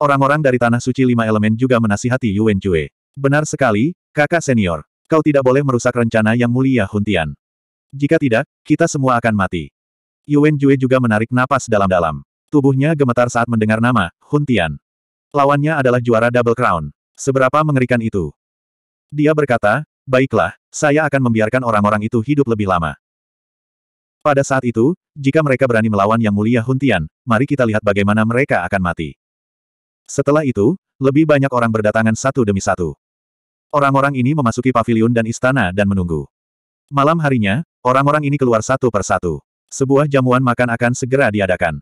Orang-orang dari Tanah Suci Lima Elemen juga menasihati Yuan Jue. Benar sekali, kakak senior. Kau tidak boleh merusak rencana yang mulia Huntian. Jika tidak, kita semua akan mati. Yuan Jue juga menarik napas dalam-dalam. Tubuhnya gemetar saat mendengar nama, Huntian. Lawannya adalah juara Double Crown. Seberapa mengerikan itu? Dia berkata, baiklah, saya akan membiarkan orang-orang itu hidup lebih lama. Pada saat itu, jika mereka berani melawan Yang Mulia Huntian, mari kita lihat bagaimana mereka akan mati. Setelah itu, lebih banyak orang berdatangan satu demi satu. Orang-orang ini memasuki pavilion dan istana dan menunggu. Malam harinya, orang-orang ini keluar satu per satu. Sebuah jamuan makan akan segera diadakan.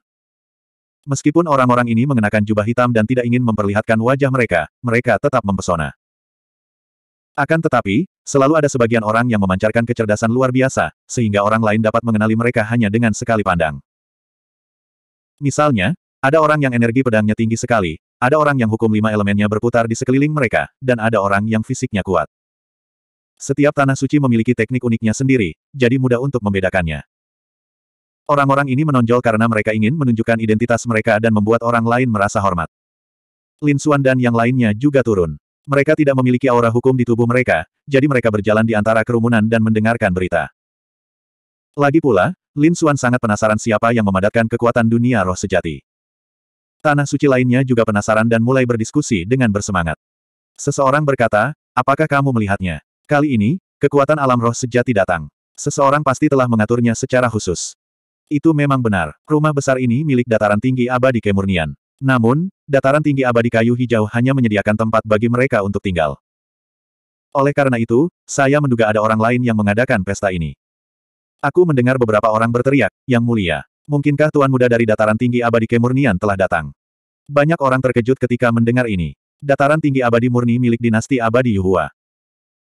Meskipun orang-orang ini mengenakan jubah hitam dan tidak ingin memperlihatkan wajah mereka, mereka tetap mempesona. Akan tetapi, selalu ada sebagian orang yang memancarkan kecerdasan luar biasa, sehingga orang lain dapat mengenali mereka hanya dengan sekali pandang. Misalnya, ada orang yang energi pedangnya tinggi sekali, ada orang yang hukum lima elemennya berputar di sekeliling mereka, dan ada orang yang fisiknya kuat. Setiap tanah suci memiliki teknik uniknya sendiri, jadi mudah untuk membedakannya. Orang-orang ini menonjol karena mereka ingin menunjukkan identitas mereka dan membuat orang lain merasa hormat. Lin Xuan dan yang lainnya juga turun. Mereka tidak memiliki aura hukum di tubuh mereka, jadi mereka berjalan di antara kerumunan dan mendengarkan berita. Lagi pula, Lin Xuan sangat penasaran siapa yang memadatkan kekuatan dunia roh sejati. Tanah suci lainnya juga penasaran dan mulai berdiskusi dengan bersemangat. Seseorang berkata, apakah kamu melihatnya? Kali ini, kekuatan alam roh sejati datang. Seseorang pasti telah mengaturnya secara khusus. Itu memang benar, rumah besar ini milik dataran tinggi abadi kemurnian. Namun, dataran tinggi abadi kayu hijau hanya menyediakan tempat bagi mereka untuk tinggal. Oleh karena itu, saya menduga ada orang lain yang mengadakan pesta ini. Aku mendengar beberapa orang berteriak, yang mulia. Mungkinkah Tuan Muda dari dataran tinggi abadi kemurnian telah datang? Banyak orang terkejut ketika mendengar ini. Dataran tinggi abadi murni milik dinasti abadi Yuhua.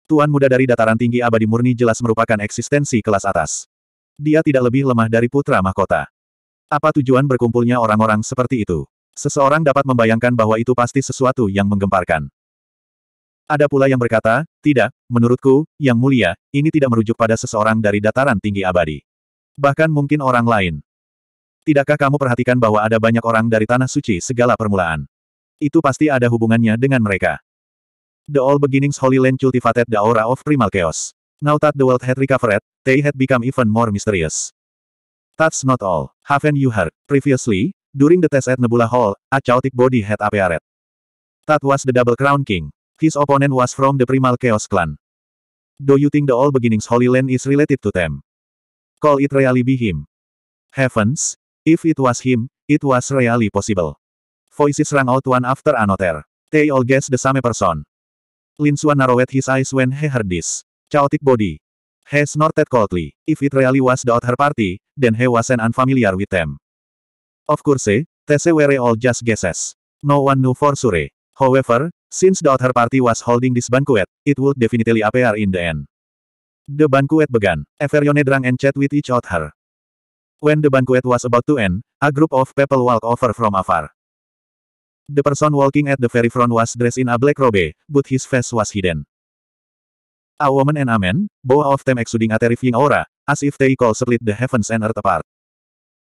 Tuan Muda dari dataran tinggi abadi murni jelas merupakan eksistensi kelas atas. Dia tidak lebih lemah dari putra mahkota. Apa tujuan berkumpulnya orang-orang seperti itu? Seseorang dapat membayangkan bahwa itu pasti sesuatu yang menggemparkan. Ada pula yang berkata, tidak, menurutku, yang mulia, ini tidak merujuk pada seseorang dari dataran tinggi abadi. Bahkan mungkin orang lain, Tidakkah kamu perhatikan bahwa ada banyak orang dari tanah suci segala permulaan? Itu pasti ada hubungannya dengan mereka. The All Beginnings Holy Land cultivated the aura of primal chaos. Now that the world had recovered, they had become even more mysterious. That's not all. Haven't you heard? Previously, during the test at Nebula Hall, a chaotic body had appeared. That was the Double Crown King. His opponent was from the Primal Chaos Clan. Do you think the All Beginnings Holy Land is related to them? Call it really be him. Heavens, If it was him, it was really possible. Voices rang out one after another. They all guessed the same person. Lin Xuan narrowed his eyes when he heard this. Chaotic body. He snorted coldly. If it really was the other party, then he wasn't unfamiliar with them. Of course, eh? they were all just guesses. No one knew for sure. Eh? However, since the other party was holding this banquet, it would definitely appear in the end. The banquet began. Everyone drank and chat with each other. When the banquet was about to end, a group of people walked over from afar. The person walking at the very front was dressed in a black robe, but his face was hidden. A woman and a man, both of them exuding a terrifying aura, as if they could split the heavens and earth apart.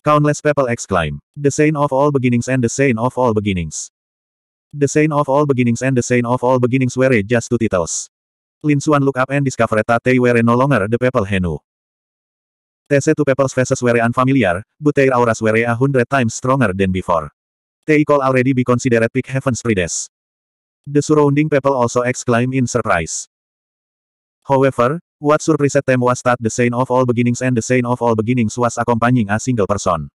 Countless people exclaim, The Saint of all beginnings and the Saint of all beginnings. The Saint of all beginnings and the Saint of all beginnings were just two titles. Lin Xuan looked up and discovered that they were no longer the people he knew. TC 2 people's Faces Were Unfamiliar, But Their Auras Were a Hundred Times Stronger Than Before. They Call Already Be Considered Peak Heaven's Prides. The surrounding people also exclaim in surprise. However, what surprised them was that the saint of all beginnings and the saint of all beginnings was accompanying a single person.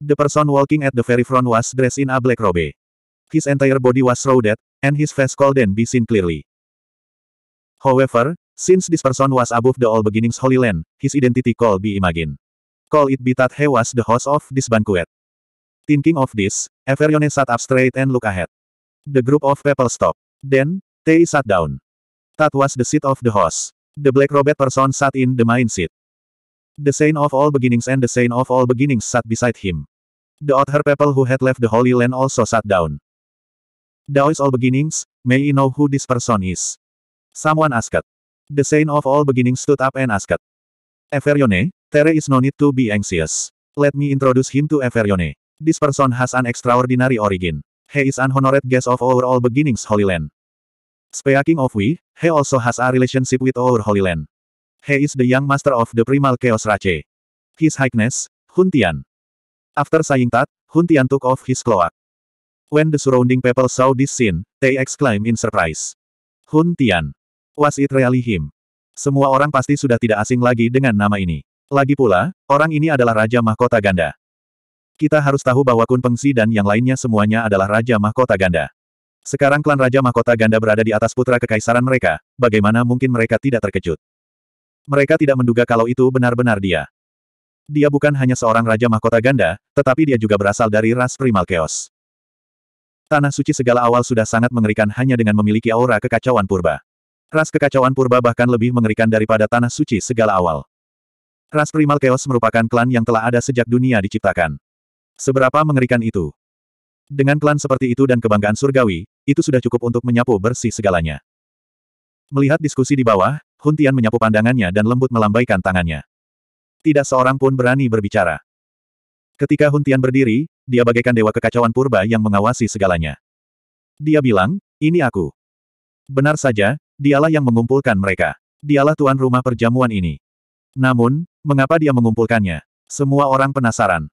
The person walking at the very front was dressed in a black robe. His entire body was shrouded, and his face could then be seen clearly. However, Since this person was above the all beginnings Holy Land, his identity call be imagined. Call it be that he was the host of this banquet. Thinking of this, Everione sat up straight and look ahead. The group of people stopped. Then, they sat down. That was the seat of the host. The Black Robed person sat in the main seat. The Saint of all beginnings and the Saint of all beginnings sat beside him. The other people who had left the Holy Land also sat down. Thou is all beginnings, may you know who this person is? Someone asked. The saint of all Beginnings stood up and asked. Everione, there is no need to be anxious. Let me introduce him to Everione. This person has an extraordinary origin. He is an honored guest of our all beginnings Holy Land. Speaking of we, he also has a relationship with our Holy Land. He is the young master of the primal chaos rache. His Highness, Hun Tian. After saying that, Hun Tian took off his cloak. When the surrounding people saw this scene, they exclaimed in surprise. Hun Tian. Wasit Realihim. Semua orang pasti sudah tidak asing lagi dengan nama ini. Lagi pula, orang ini adalah Raja Mahkota Ganda. Kita harus tahu bahwa Kun Pengsi dan yang lainnya semuanya adalah Raja Mahkota Ganda. Sekarang klan Raja Mahkota Ganda berada di atas putra kekaisaran mereka, bagaimana mungkin mereka tidak terkejut? Mereka tidak menduga kalau itu benar-benar dia. Dia bukan hanya seorang Raja Mahkota Ganda, tetapi dia juga berasal dari ras primal chaos. Tanah suci segala awal sudah sangat mengerikan hanya dengan memiliki aura kekacauan purba. Ras kekacauan purba bahkan lebih mengerikan daripada tanah suci segala awal. Ras primal chaos merupakan klan yang telah ada sejak dunia diciptakan. Seberapa mengerikan itu? Dengan klan seperti itu dan kebanggaan surgawi, itu sudah cukup untuk menyapu bersih segalanya. Melihat diskusi di bawah, Huntian menyapu pandangannya dan lembut melambaikan tangannya. Tidak seorang pun berani berbicara. Ketika Huntian berdiri, dia bagaikan dewa kekacauan purba yang mengawasi segalanya. Dia bilang, ini aku. Benar saja, Dialah yang mengumpulkan mereka. Dialah tuan rumah perjamuan ini. Namun, mengapa dia mengumpulkannya? Semua orang penasaran.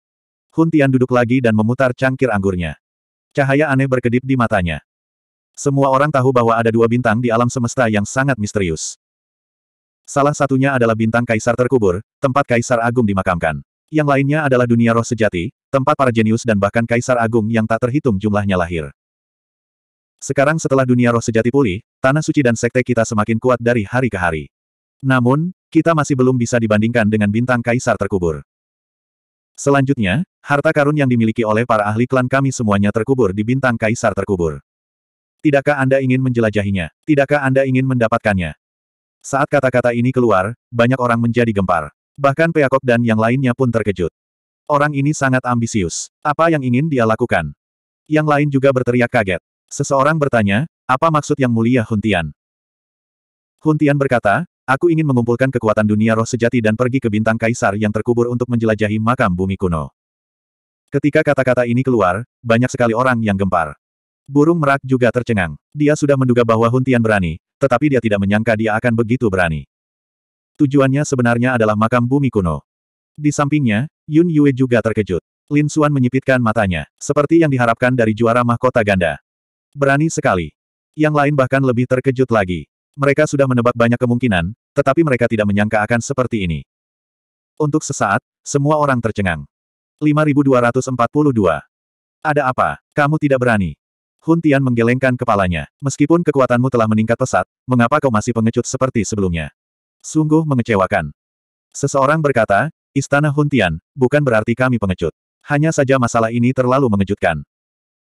Hun Tian duduk lagi dan memutar cangkir anggurnya. Cahaya aneh berkedip di matanya. Semua orang tahu bahwa ada dua bintang di alam semesta yang sangat misterius. Salah satunya adalah bintang kaisar terkubur, tempat kaisar agung dimakamkan. Yang lainnya adalah dunia roh sejati, tempat para jenius dan bahkan kaisar agung yang tak terhitung jumlahnya lahir. Sekarang setelah dunia roh sejati pulih, tanah suci dan sekte kita semakin kuat dari hari ke hari. Namun, kita masih belum bisa dibandingkan dengan bintang kaisar terkubur. Selanjutnya, harta karun yang dimiliki oleh para ahli klan kami semuanya terkubur di bintang kaisar terkubur. Tidakkah Anda ingin menjelajahinya? Tidakkah Anda ingin mendapatkannya? Saat kata-kata ini keluar, banyak orang menjadi gempar. Bahkan Peacock dan yang lainnya pun terkejut. Orang ini sangat ambisius. Apa yang ingin dia lakukan? Yang lain juga berteriak kaget. Seseorang bertanya, apa maksud yang mulia Huntian? Huntian berkata, aku ingin mengumpulkan kekuatan dunia roh sejati dan pergi ke bintang kaisar yang terkubur untuk menjelajahi makam bumi kuno. Ketika kata-kata ini keluar, banyak sekali orang yang gempar. Burung merak juga tercengang. Dia sudah menduga bahwa Huntian berani, tetapi dia tidak menyangka dia akan begitu berani. Tujuannya sebenarnya adalah makam bumi kuno. Di sampingnya, Yun Yue juga terkejut. Lin Xuan menyipitkan matanya, seperti yang diharapkan dari juara mahkota ganda. Berani sekali. Yang lain bahkan lebih terkejut lagi. Mereka sudah menebak banyak kemungkinan, tetapi mereka tidak menyangka akan seperti ini. Untuk sesaat, semua orang tercengang. 5242. Ada apa? Kamu tidak berani. Hun Tian menggelengkan kepalanya. Meskipun kekuatanmu telah meningkat pesat, mengapa kau masih pengecut seperti sebelumnya? Sungguh mengecewakan. Seseorang berkata, Istana Hun Tian, bukan berarti kami pengecut. Hanya saja masalah ini terlalu mengejutkan.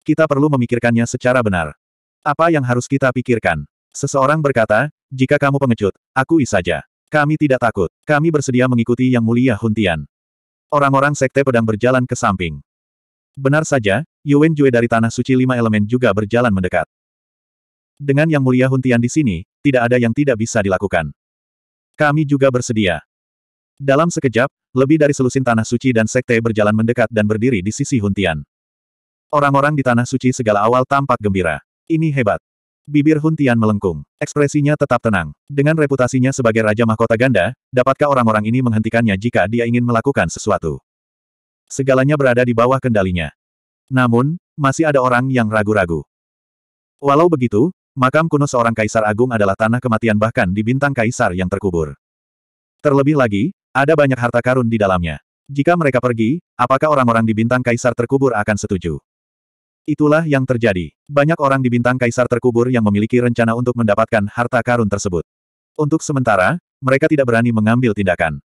Kita perlu memikirkannya secara benar. Apa yang harus kita pikirkan? Seseorang berkata, jika kamu pengecut, akui saja. Kami tidak takut. Kami bersedia mengikuti yang mulia Huntian. Orang-orang sekte pedang berjalan ke samping. Benar saja, Yuen Jue dari Tanah Suci Lima Elemen juga berjalan mendekat. Dengan yang mulia Huntian di sini, tidak ada yang tidak bisa dilakukan. Kami juga bersedia. Dalam sekejap, lebih dari selusin Tanah Suci dan Sekte berjalan mendekat dan berdiri di sisi Huntian. Orang-orang di Tanah Suci segala awal tampak gembira. Ini hebat. Bibir Hun Tian melengkung. Ekspresinya tetap tenang. Dengan reputasinya sebagai Raja Mahkota Ganda, dapatkah orang-orang ini menghentikannya jika dia ingin melakukan sesuatu? Segalanya berada di bawah kendalinya. Namun, masih ada orang yang ragu-ragu. Walau begitu, makam kuno seorang kaisar agung adalah tanah kematian bahkan di bintang kaisar yang terkubur. Terlebih lagi, ada banyak harta karun di dalamnya. Jika mereka pergi, apakah orang-orang di bintang kaisar terkubur akan setuju? Itulah yang terjadi. Banyak orang di bintang kaisar terkubur yang memiliki rencana untuk mendapatkan harta karun tersebut. Untuk sementara, mereka tidak berani mengambil tindakan.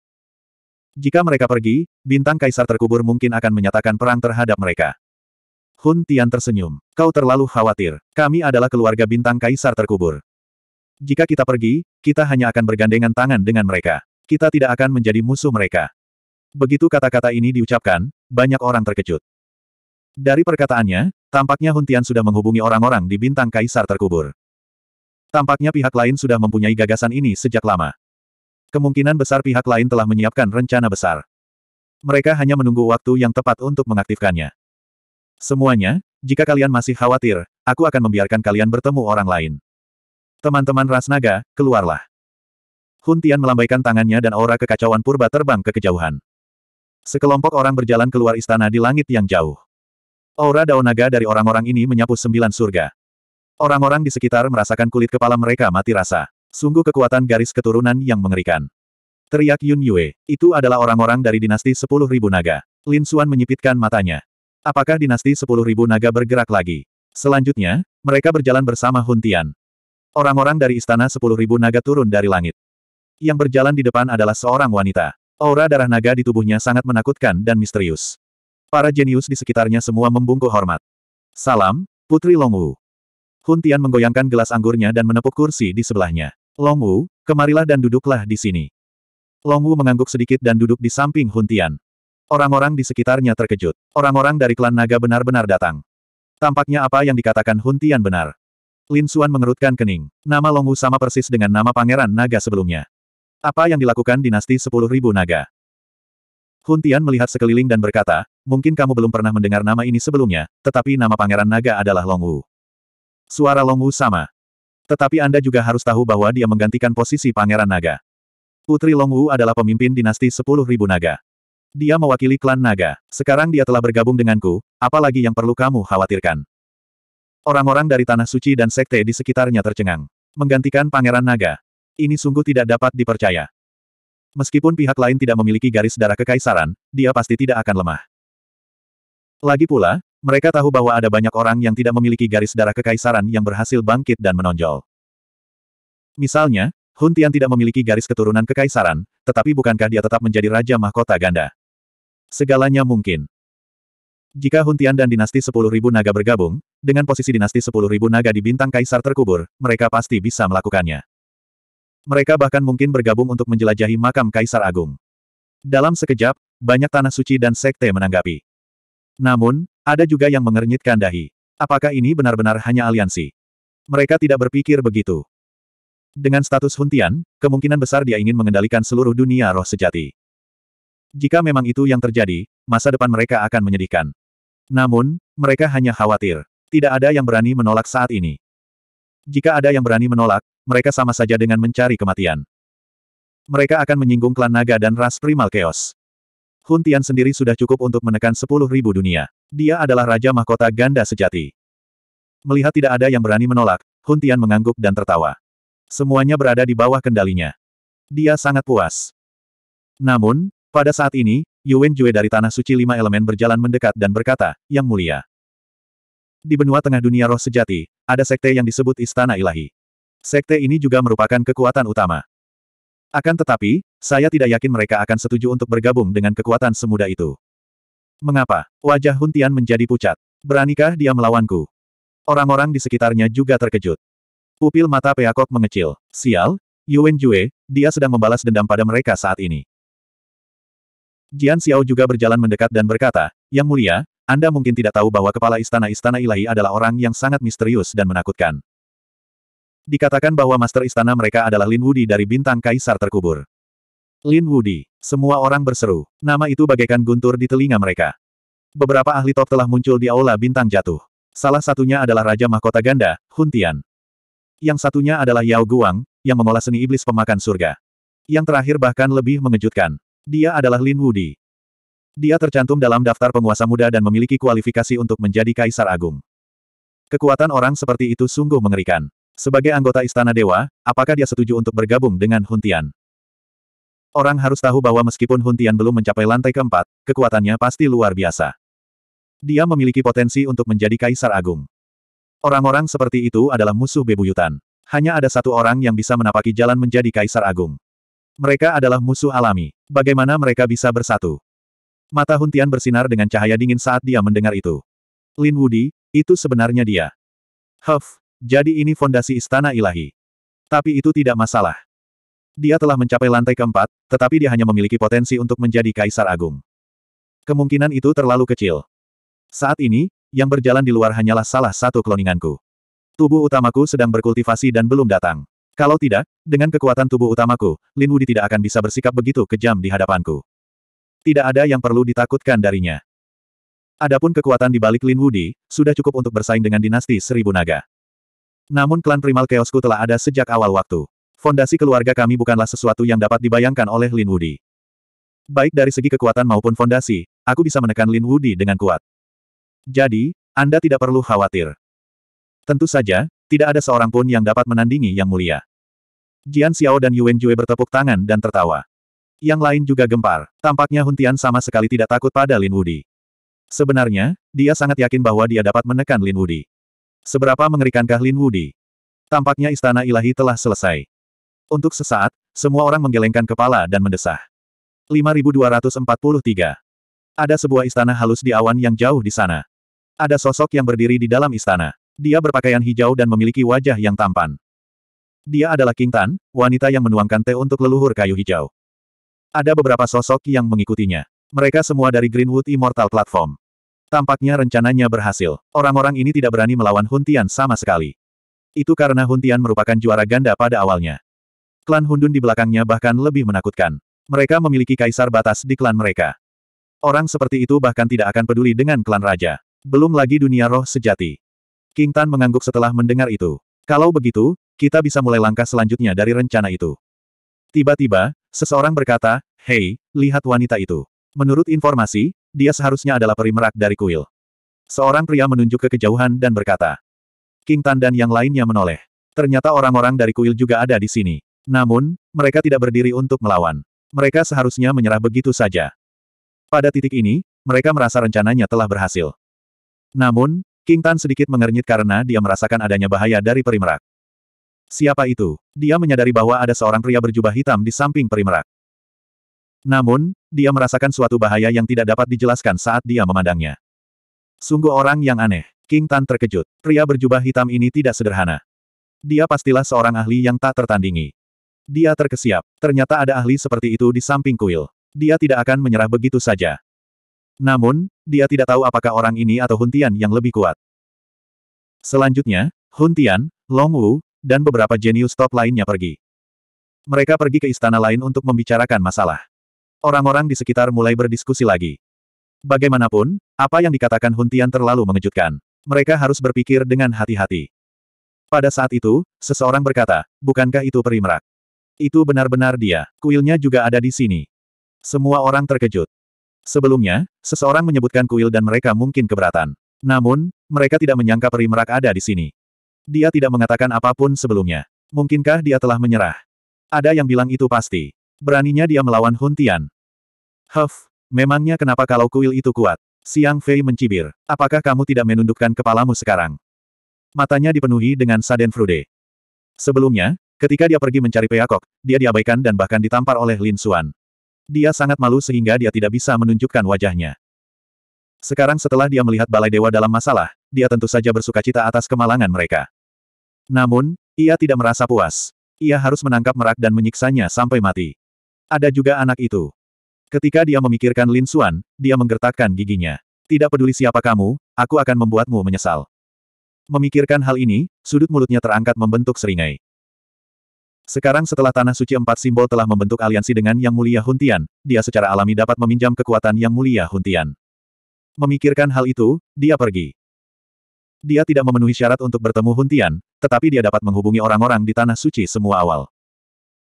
Jika mereka pergi, bintang kaisar terkubur mungkin akan menyatakan perang terhadap mereka. Hun Tian tersenyum. Kau terlalu khawatir. Kami adalah keluarga bintang kaisar terkubur. Jika kita pergi, kita hanya akan bergandengan tangan dengan mereka. Kita tidak akan menjadi musuh mereka. Begitu kata-kata ini diucapkan, banyak orang terkejut. Dari perkataannya, tampaknya Huntian sudah menghubungi orang-orang di bintang kaisar terkubur. Tampaknya pihak lain sudah mempunyai gagasan ini sejak lama. Kemungkinan besar pihak lain telah menyiapkan rencana besar. Mereka hanya menunggu waktu yang tepat untuk mengaktifkannya. Semuanya, jika kalian masih khawatir, aku akan membiarkan kalian bertemu orang lain. Teman-teman Rasnaga, keluarlah. Hun Tian melambaikan tangannya dan aura kekacauan purba terbang ke kejauhan. Sekelompok orang berjalan keluar istana di langit yang jauh. Aura daun naga dari orang-orang ini menyapu sembilan surga. Orang-orang di sekitar merasakan kulit kepala mereka mati rasa. Sungguh kekuatan garis keturunan yang mengerikan. Teriak Yun Yue, itu adalah orang-orang dari dinasti sepuluh ribu naga. Lin Xuan menyipitkan matanya. Apakah dinasti sepuluh ribu naga bergerak lagi? Selanjutnya, mereka berjalan bersama Hun Tian. Orang-orang dari istana sepuluh ribu naga turun dari langit. Yang berjalan di depan adalah seorang wanita. Aura darah naga di tubuhnya sangat menakutkan dan misterius. Para jenius di sekitarnya semua membungkuk hormat. Salam, Putri Longwu. Hun Tian menggoyangkan gelas anggurnya dan menepuk kursi di sebelahnya. Longwu, kemarilah dan duduklah di sini. Longwu mengangguk sedikit dan duduk di samping Hun Tian. Orang-orang di sekitarnya terkejut. Orang-orang dari klan naga benar-benar datang. Tampaknya apa yang dikatakan Hun Tian benar. Lin Xuan mengerutkan kening. Nama Longwu sama persis dengan nama pangeran naga sebelumnya. Apa yang dilakukan dinasti Sepuluh Ribu naga? Hun Tian melihat sekeliling dan berkata, Mungkin kamu belum pernah mendengar nama ini sebelumnya, tetapi nama Pangeran Naga adalah Long Wu. Suara Long Wu sama. Tetapi Anda juga harus tahu bahwa dia menggantikan posisi Pangeran Naga. Putri Long Wu adalah pemimpin dinasti 10.000 naga. Dia mewakili klan naga. Sekarang dia telah bergabung denganku, apalagi yang perlu kamu khawatirkan. Orang-orang dari Tanah Suci dan Sekte di sekitarnya tercengang. Menggantikan Pangeran Naga. Ini sungguh tidak dapat dipercaya. Meskipun pihak lain tidak memiliki garis darah kekaisaran, dia pasti tidak akan lemah. Lagi pula, mereka tahu bahwa ada banyak orang yang tidak memiliki garis darah kekaisaran yang berhasil bangkit dan menonjol. Misalnya, Hun Tian tidak memiliki garis keturunan kekaisaran, tetapi bukankah dia tetap menjadi Raja Mahkota Ganda? Segalanya mungkin. Jika Hun Tian dan dinasti 10.000 naga bergabung, dengan posisi dinasti 10.000 naga di bintang kaisar terkubur, mereka pasti bisa melakukannya. Mereka bahkan mungkin bergabung untuk menjelajahi makam kaisar agung. Dalam sekejap, banyak tanah suci dan sekte menanggapi. Namun, ada juga yang mengernyitkan dahi. Apakah ini benar-benar hanya aliansi? Mereka tidak berpikir begitu. Dengan status Huntian, kemungkinan besar dia ingin mengendalikan seluruh dunia roh sejati. Jika memang itu yang terjadi, masa depan mereka akan menyedihkan. Namun, mereka hanya khawatir. Tidak ada yang berani menolak saat ini. Jika ada yang berani menolak, mereka sama saja dengan mencari kematian. Mereka akan menyinggung klan naga dan ras primal chaos. Hun Tian sendiri sudah cukup untuk menekan sepuluh ribu dunia. Dia adalah Raja Mahkota Ganda sejati. Melihat tidak ada yang berani menolak, Hun Tian mengangguk dan tertawa. Semuanya berada di bawah kendalinya. Dia sangat puas. Namun, pada saat ini, Yuan Jue dari Tanah Suci Lima Elemen berjalan mendekat dan berkata, Yang Mulia. Di benua tengah dunia roh sejati, ada sekte yang disebut Istana Ilahi. Sekte ini juga merupakan kekuatan utama. Akan tetapi, saya tidak yakin mereka akan setuju untuk bergabung dengan kekuatan semudah itu. Mengapa? Wajah Huntian menjadi pucat. Beranikah dia melawanku? Orang-orang di sekitarnya juga terkejut. Pupil mata Peakok mengecil. Sial, Yuan Jue, dia sedang membalas dendam pada mereka saat ini. Jian Xiao juga berjalan mendekat dan berkata, Yang mulia, Anda mungkin tidak tahu bahwa kepala istana-istana ilahi adalah orang yang sangat misterius dan menakutkan. Dikatakan bahwa master istana mereka adalah Lin Wudi dari bintang kaisar terkubur. Lin Wudi. Semua orang berseru. Nama itu bagaikan guntur di telinga mereka. Beberapa ahli top telah muncul di aula bintang jatuh. Salah satunya adalah Raja Mahkota Ganda, Hun Tian. Yang satunya adalah Yao Guang, yang mengolah seni iblis pemakan surga. Yang terakhir bahkan lebih mengejutkan. Dia adalah Lin Wudi. Dia tercantum dalam daftar penguasa muda dan memiliki kualifikasi untuk menjadi kaisar agung. Kekuatan orang seperti itu sungguh mengerikan. Sebagai anggota Istana Dewa, apakah dia setuju untuk bergabung dengan Huntian? Orang harus tahu bahwa meskipun Huntian belum mencapai lantai keempat, kekuatannya pasti luar biasa. Dia memiliki potensi untuk menjadi Kaisar Agung. Orang-orang seperti itu adalah musuh bebuyutan. Hanya ada satu orang yang bisa menapaki jalan menjadi Kaisar Agung. Mereka adalah musuh alami. Bagaimana mereka bisa bersatu? Mata Huntian bersinar dengan cahaya dingin saat dia mendengar itu. Lin Woody, itu sebenarnya dia. Huff, jadi ini fondasi istana ilahi. Tapi itu tidak masalah. Dia telah mencapai lantai keempat, tetapi dia hanya memiliki potensi untuk menjadi kaisar agung. Kemungkinan itu terlalu kecil. Saat ini, yang berjalan di luar hanyalah salah satu kloninganku. Tubuh utamaku sedang berkultivasi dan belum datang. Kalau tidak, dengan kekuatan tubuh utamaku, Lin Wudi tidak akan bisa bersikap begitu kejam di hadapanku. Tidak ada yang perlu ditakutkan darinya. Adapun kekuatan di balik Lin Wudi, sudah cukup untuk bersaing dengan dinasti seribu naga. Namun klan primal keosku telah ada sejak awal waktu. Fondasi keluarga kami bukanlah sesuatu yang dapat dibayangkan oleh Lin Wudi. Baik dari segi kekuatan maupun fondasi, aku bisa menekan Lin Wudi dengan kuat. Jadi, Anda tidak perlu khawatir. Tentu saja, tidak ada seorang pun yang dapat menandingi Yang Mulia. Jian Xiao dan Yuan Jue bertepuk tangan dan tertawa. Yang lain juga gempar. Tampaknya Huntian sama sekali tidak takut pada Lin Wudi. Sebenarnya, dia sangat yakin bahwa dia dapat menekan Lin Wudi. Seberapa mengerikankah Lin Wudi? Tampaknya istana ilahi telah selesai. Untuk sesaat, semua orang menggelengkan kepala dan mendesah. 5243. Ada sebuah istana halus di awan yang jauh di sana. Ada sosok yang berdiri di dalam istana. Dia berpakaian hijau dan memiliki wajah yang tampan. Dia adalah King Tan, wanita yang menuangkan teh untuk leluhur kayu hijau. Ada beberapa sosok yang mengikutinya. Mereka semua dari Greenwood Immortal Platform. Tampaknya rencananya berhasil. Orang-orang ini tidak berani melawan Huntian sama sekali. Itu karena Huntian merupakan juara ganda pada awalnya. Klan Hundun di belakangnya bahkan lebih menakutkan. Mereka memiliki kaisar batas di klan mereka. Orang seperti itu bahkan tidak akan peduli dengan klan raja. Belum lagi dunia roh sejati. King Tan mengangguk setelah mendengar itu. Kalau begitu, kita bisa mulai langkah selanjutnya dari rencana itu. Tiba-tiba, seseorang berkata, Hei, lihat wanita itu. Menurut informasi, dia seharusnya adalah peri merak dari kuil. Seorang pria menunjuk ke kejauhan dan berkata. King Tan dan yang lainnya menoleh. Ternyata orang-orang dari kuil juga ada di sini. Namun, mereka tidak berdiri untuk melawan. Mereka seharusnya menyerah begitu saja. Pada titik ini, mereka merasa rencananya telah berhasil. Namun, King Tan sedikit mengernyit karena dia merasakan adanya bahaya dari peri merak. Siapa itu? Dia menyadari bahwa ada seorang pria berjubah hitam di samping peri merak. Namun, dia merasakan suatu bahaya yang tidak dapat dijelaskan saat dia memandangnya. Sungguh orang yang aneh. King Tan terkejut. Pria berjubah hitam ini tidak sederhana. Dia pastilah seorang ahli yang tak tertandingi. Dia terkesiap. Ternyata ada ahli seperti itu di samping kuil. Dia tidak akan menyerah begitu saja. Namun, dia tidak tahu apakah orang ini atau Huntian yang lebih kuat. Selanjutnya, Huntian, Long Wu, dan beberapa jenius top lainnya pergi. Mereka pergi ke istana lain untuk membicarakan masalah orang-orang di sekitar mulai berdiskusi lagi. Bagaimanapun, apa yang dikatakan Huntian terlalu mengejutkan. Mereka harus berpikir dengan hati-hati. Pada saat itu, seseorang berkata, bukankah itu perimrak? Itu benar-benar dia, kuilnya juga ada di sini. Semua orang terkejut. Sebelumnya, seseorang menyebutkan kuil dan mereka mungkin keberatan. Namun, mereka tidak menyangka perimrak ada di sini. Dia tidak mengatakan apapun sebelumnya. Mungkinkah dia telah menyerah? Ada yang bilang itu pasti. Beraninya dia melawan Huntian. Huff, memangnya kenapa kalau kuil itu kuat? Siang Fei mencibir. Apakah kamu tidak menundukkan kepalamu sekarang? Matanya dipenuhi dengan saden frude. Sebelumnya, ketika dia pergi mencari Peakok, dia diabaikan dan bahkan ditampar oleh Lin Xuan. Dia sangat malu sehingga dia tidak bisa menunjukkan wajahnya. Sekarang setelah dia melihat Balai Dewa dalam masalah, dia tentu saja bersuka cita atas kemalangan mereka. Namun, ia tidak merasa puas. Ia harus menangkap merak dan menyiksanya sampai mati. Ada juga anak itu. Ketika dia memikirkan Lin Xuan, dia menggertakkan giginya. Tidak peduli siapa kamu, aku akan membuatmu menyesal. Memikirkan hal ini, sudut mulutnya terangkat membentuk seringai. Sekarang setelah Tanah Suci Empat Simbol telah membentuk aliansi dengan Yang Mulia Huntian, dia secara alami dapat meminjam kekuatan Yang Mulia Huntian. Memikirkan hal itu, dia pergi. Dia tidak memenuhi syarat untuk bertemu Huntian, tetapi dia dapat menghubungi orang-orang di Tanah Suci semua awal.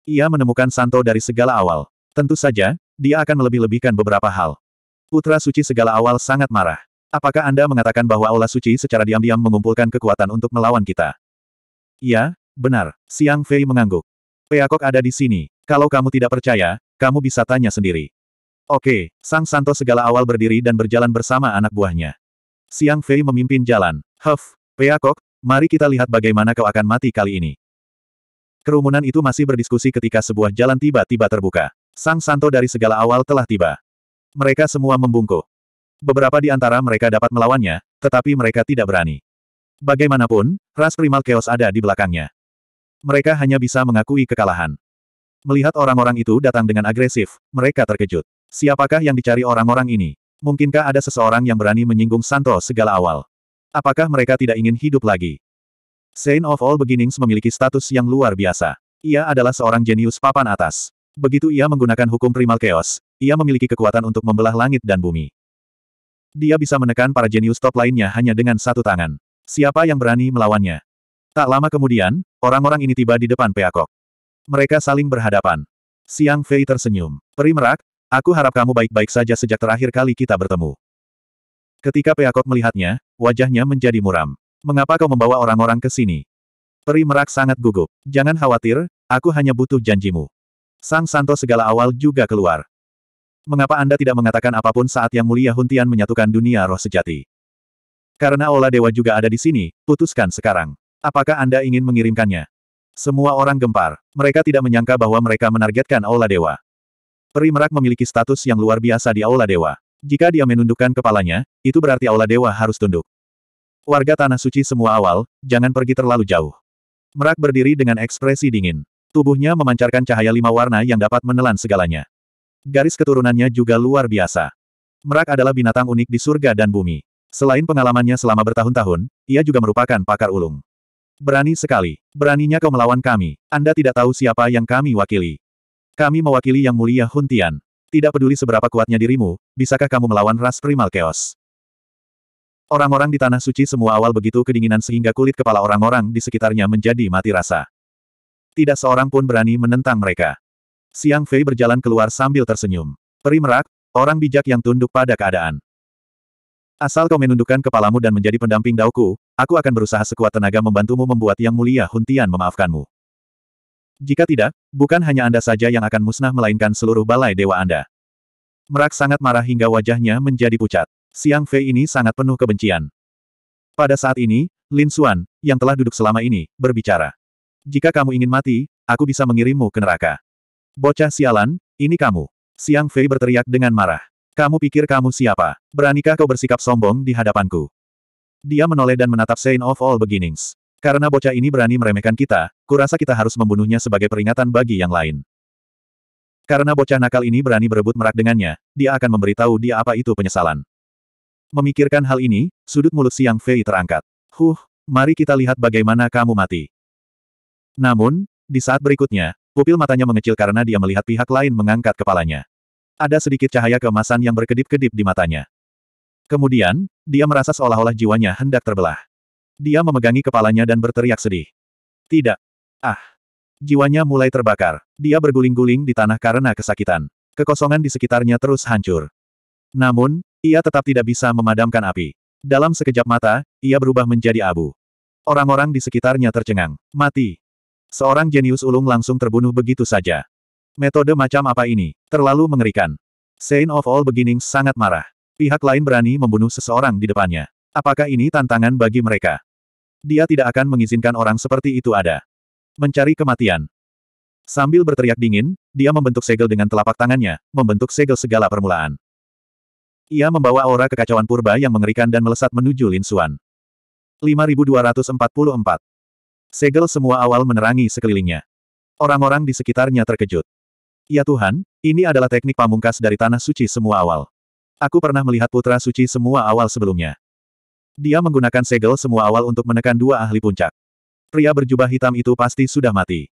Ia menemukan Santo dari segala awal. Tentu saja, dia akan melebih-lebihkan beberapa hal. Putra Suci segala awal sangat marah. Apakah Anda mengatakan bahwa Aula Suci secara diam-diam mengumpulkan kekuatan untuk melawan kita? Ya, benar. Siang Fei mengangguk. Peakok ada di sini. Kalau kamu tidak percaya, kamu bisa tanya sendiri. Oke, Sang Santo segala awal berdiri dan berjalan bersama anak buahnya. Siang Fei memimpin jalan. Huff, Peakok, mari kita lihat bagaimana kau akan mati kali ini. Kerumunan itu masih berdiskusi ketika sebuah jalan tiba-tiba terbuka. Sang Santo dari segala awal telah tiba. Mereka semua membungkuk. Beberapa di antara mereka dapat melawannya, tetapi mereka tidak berani. Bagaimanapun, ras primal chaos ada di belakangnya. Mereka hanya bisa mengakui kekalahan. Melihat orang-orang itu datang dengan agresif, mereka terkejut. Siapakah yang dicari orang-orang ini? Mungkinkah ada seseorang yang berani menyinggung Santo segala awal? Apakah mereka tidak ingin hidup lagi? Saint of All Beginnings memiliki status yang luar biasa. Ia adalah seorang jenius papan atas. Begitu ia menggunakan hukum primal chaos, ia memiliki kekuatan untuk membelah langit dan bumi. Dia bisa menekan para jenius top lainnya hanya dengan satu tangan. Siapa yang berani melawannya? Tak lama kemudian, orang-orang ini tiba di depan Peacock. Mereka saling berhadapan. Siang Fei tersenyum. Peri merak, aku harap kamu baik-baik saja sejak terakhir kali kita bertemu. Ketika Peacock melihatnya, wajahnya menjadi muram. Mengapa kau membawa orang-orang ke sini? Peri merak sangat gugup. Jangan khawatir, aku hanya butuh janjimu. Sang Santo segala awal juga keluar. Mengapa Anda tidak mengatakan apapun saat Yang Mulia Huntian menyatukan dunia roh sejati? Karena Ola Dewa juga ada di sini, putuskan sekarang. Apakah Anda ingin mengirimkannya? Semua orang gempar. Mereka tidak menyangka bahwa mereka menargetkan Aula Dewa. Peri Merak memiliki status yang luar biasa di Aula Dewa. Jika dia menundukkan kepalanya, itu berarti Aula Dewa harus tunduk. Warga Tanah Suci semua awal, jangan pergi terlalu jauh. Merak berdiri dengan ekspresi dingin. Tubuhnya memancarkan cahaya lima warna yang dapat menelan segalanya. Garis keturunannya juga luar biasa. Merak adalah binatang unik di surga dan bumi. Selain pengalamannya selama bertahun-tahun, ia juga merupakan pakar ulung. Berani sekali. Beraninya kau melawan kami. Anda tidak tahu siapa yang kami wakili. Kami mewakili Yang Mulia Huntian. Tidak peduli seberapa kuatnya dirimu, bisakah kamu melawan ras primal chaos? Orang-orang di Tanah Suci semua awal begitu kedinginan sehingga kulit kepala orang-orang di sekitarnya menjadi mati rasa. Tidak seorang pun berani menentang mereka. Siang Fei berjalan keluar sambil tersenyum. Peri Merak, orang bijak yang tunduk pada keadaan. Asal kau menundukkan kepalamu dan menjadi pendamping dauku, aku akan berusaha sekuat tenaga membantumu membuat Yang Mulia Huntian memaafkanmu. Jika tidak, bukan hanya Anda saja yang akan musnah melainkan seluruh balai dewa Anda. Merak sangat marah hingga wajahnya menjadi pucat. Siang Fei ini sangat penuh kebencian. Pada saat ini, Lin Xuan, yang telah duduk selama ini, berbicara. Jika kamu ingin mati, aku bisa mengirimmu ke neraka. Bocah sialan, ini kamu. Siang Fei berteriak dengan marah. Kamu pikir kamu siapa? Beranikah kau bersikap sombong di hadapanku? Dia menoleh dan menatap Saint of All Beginnings. Karena bocah ini berani meremehkan kita, kurasa kita harus membunuhnya sebagai peringatan bagi yang lain. Karena bocah nakal ini berani berebut merak dengannya, dia akan memberitahu dia apa itu penyesalan. Memikirkan hal ini, sudut mulut Siang Fei terangkat. Huh, mari kita lihat bagaimana kamu mati. Namun, di saat berikutnya, pupil matanya mengecil karena dia melihat pihak lain mengangkat kepalanya. Ada sedikit cahaya kemasan yang berkedip-kedip di matanya. Kemudian, dia merasa seolah-olah jiwanya hendak terbelah. Dia memegangi kepalanya dan berteriak sedih. Tidak. Ah. Jiwanya mulai terbakar. Dia berguling-guling di tanah karena kesakitan. Kekosongan di sekitarnya terus hancur. Namun, ia tetap tidak bisa memadamkan api. Dalam sekejap mata, ia berubah menjadi abu. Orang-orang di sekitarnya tercengang. Mati. Seorang jenius ulung langsung terbunuh begitu saja. Metode macam apa ini? Terlalu mengerikan. Saint of All Beginnings sangat marah. Pihak lain berani membunuh seseorang di depannya. Apakah ini tantangan bagi mereka? Dia tidak akan mengizinkan orang seperti itu ada. Mencari kematian. Sambil berteriak dingin, dia membentuk segel dengan telapak tangannya, membentuk segel segala permulaan. Ia membawa aura kekacauan purba yang mengerikan dan melesat menuju Lin Suan. 5244 Segel semua awal menerangi sekelilingnya. Orang-orang di sekitarnya terkejut. Ya Tuhan, ini adalah teknik pamungkas dari Tanah Suci semua awal. Aku pernah melihat Putra Suci semua awal sebelumnya. Dia menggunakan segel semua awal untuk menekan dua ahli puncak. Pria berjubah hitam itu pasti sudah mati.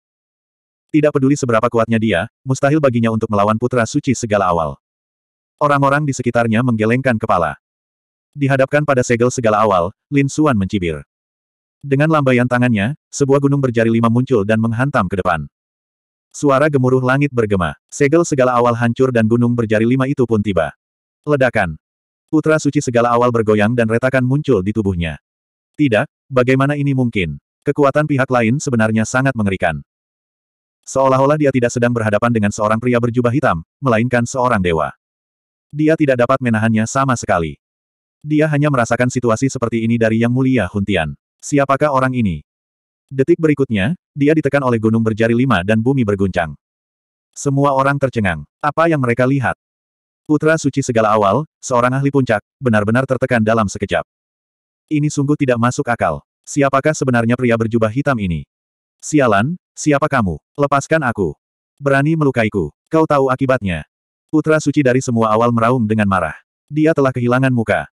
Tidak peduli seberapa kuatnya dia, mustahil baginya untuk melawan Putra Suci segala awal. Orang-orang di sekitarnya menggelengkan kepala. Dihadapkan pada segel segala awal, Lin Suan mencibir. Dengan lambaian tangannya, sebuah gunung berjari lima muncul dan menghantam ke depan. Suara gemuruh langit bergema. Segel segala awal hancur dan gunung berjari lima itu pun tiba. Ledakan. Putra suci segala awal bergoyang dan retakan muncul di tubuhnya. Tidak, bagaimana ini mungkin? Kekuatan pihak lain sebenarnya sangat mengerikan. Seolah-olah dia tidak sedang berhadapan dengan seorang pria berjubah hitam, melainkan seorang dewa. Dia tidak dapat menahannya sama sekali. Dia hanya merasakan situasi seperti ini dari Yang Mulia Huntian. Siapakah orang ini? Detik berikutnya, dia ditekan oleh gunung berjari lima dan bumi berguncang. Semua orang tercengang. Apa yang mereka lihat? Putra suci segala awal, seorang ahli puncak, benar-benar tertekan dalam sekejap. Ini sungguh tidak masuk akal. Siapakah sebenarnya pria berjubah hitam ini? Sialan, siapa kamu? Lepaskan aku. Berani melukaiku. Kau tahu akibatnya. Putra suci dari semua awal meraung dengan marah. Dia telah kehilangan muka.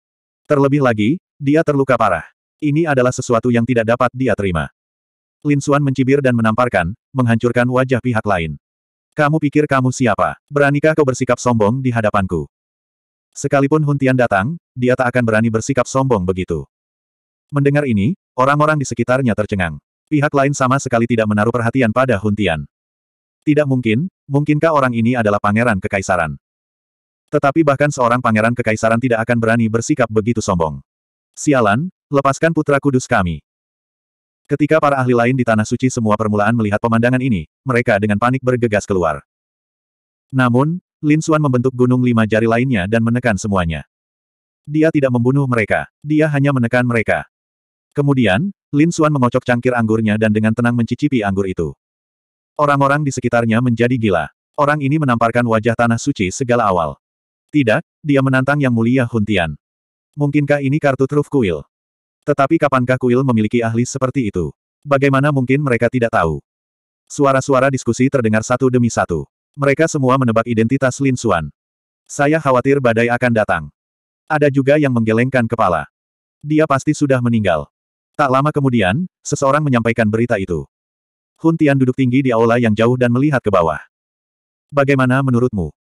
Terlebih lagi, dia terluka parah. Ini adalah sesuatu yang tidak dapat dia terima. Lin Xuan mencibir dan menamparkan, menghancurkan wajah pihak lain. Kamu pikir kamu siapa? Beranikah kau bersikap sombong di hadapanku? Sekalipun Huntian datang, dia tak akan berani bersikap sombong begitu. Mendengar ini, orang-orang di sekitarnya tercengang. Pihak lain sama sekali tidak menaruh perhatian pada Huntian. Tidak mungkin, mungkinkah orang ini adalah pangeran kekaisaran? Tetapi bahkan seorang pangeran kekaisaran tidak akan berani bersikap begitu sombong. Sialan, Lepaskan putra kudus kami. Ketika para ahli lain di Tanah Suci semua permulaan melihat pemandangan ini, mereka dengan panik bergegas keluar. Namun, Lin Xuan membentuk gunung lima jari lainnya dan menekan semuanya. Dia tidak membunuh mereka, dia hanya menekan mereka. Kemudian, Lin Xuan mengocok cangkir anggurnya dan dengan tenang mencicipi anggur itu. Orang-orang di sekitarnya menjadi gila. Orang ini menamparkan wajah Tanah Suci segala awal. Tidak, dia menantang Yang Mulia Huntian. Mungkinkah ini kartu truf kuil? Tetapi kapankah kuil memiliki ahli seperti itu? Bagaimana mungkin mereka tidak tahu? Suara-suara diskusi terdengar satu demi satu. Mereka semua menebak identitas Lin Xuan. Saya khawatir badai akan datang. Ada juga yang menggelengkan kepala. Dia pasti sudah meninggal. Tak lama kemudian, seseorang menyampaikan berita itu. Hun Tian duduk tinggi di aula yang jauh dan melihat ke bawah. Bagaimana menurutmu?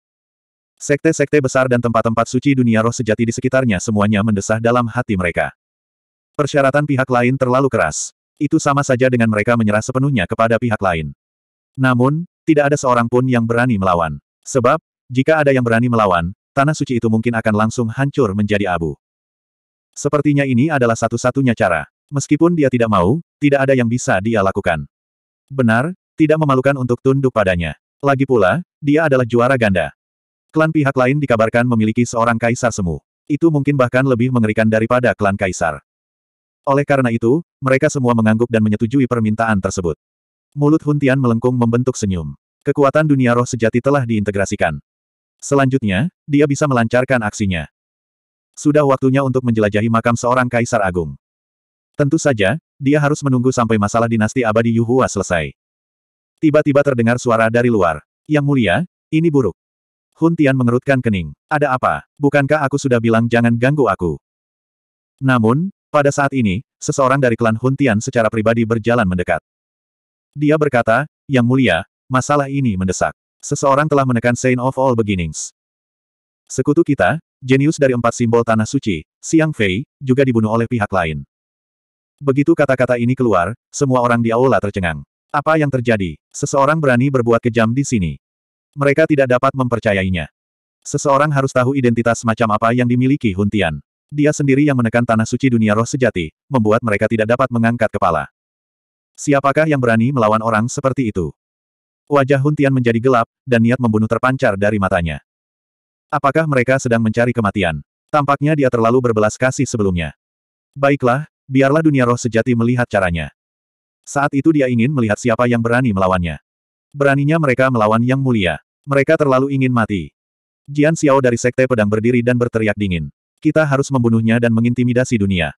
Sekte-sekte besar dan tempat-tempat suci dunia roh sejati di sekitarnya semuanya mendesah dalam hati mereka. Persyaratan pihak lain terlalu keras. Itu sama saja dengan mereka menyerah sepenuhnya kepada pihak lain. Namun, tidak ada seorang pun yang berani melawan. Sebab, jika ada yang berani melawan, tanah suci itu mungkin akan langsung hancur menjadi abu. Sepertinya ini adalah satu-satunya cara. Meskipun dia tidak mau, tidak ada yang bisa dia lakukan. Benar, tidak memalukan untuk tunduk padanya. Lagi pula, dia adalah juara ganda. Klan pihak lain dikabarkan memiliki seorang kaisar semu. Itu mungkin bahkan lebih mengerikan daripada klan kaisar. Oleh karena itu, mereka semua mengangguk dan menyetujui permintaan tersebut. Mulut Hun Tian melengkung membentuk senyum. Kekuatan dunia roh sejati telah diintegrasikan. Selanjutnya, dia bisa melancarkan aksinya. Sudah waktunya untuk menjelajahi makam seorang kaisar agung. Tentu saja, dia harus menunggu sampai masalah dinasti abadi Yuhua selesai. Tiba-tiba terdengar suara dari luar. Yang mulia, ini buruk. Hun Tian mengerutkan kening. Ada apa? Bukankah aku sudah bilang jangan ganggu aku? Namun, pada saat ini, seseorang dari klan Huntian secara pribadi berjalan mendekat. Dia berkata, Yang mulia, masalah ini mendesak. Seseorang telah menekan Saint of All Beginnings. Sekutu kita, jenius dari empat simbol tanah suci, Siang Fei, juga dibunuh oleh pihak lain. Begitu kata-kata ini keluar, semua orang di aula tercengang. Apa yang terjadi? Seseorang berani berbuat kejam di sini. Mereka tidak dapat mempercayainya. Seseorang harus tahu identitas macam apa yang dimiliki Huntian. Dia sendiri yang menekan tanah suci dunia roh sejati, membuat mereka tidak dapat mengangkat kepala. Siapakah yang berani melawan orang seperti itu? Wajah Huntian menjadi gelap, dan niat membunuh terpancar dari matanya. Apakah mereka sedang mencari kematian? Tampaknya dia terlalu berbelas kasih sebelumnya. Baiklah, biarlah dunia roh sejati melihat caranya. Saat itu dia ingin melihat siapa yang berani melawannya. Beraninya mereka melawan Yang Mulia. Mereka terlalu ingin mati. Jian Xiao dari Sekte Pedang berdiri dan berteriak dingin. Kita harus membunuhnya dan mengintimidasi dunia.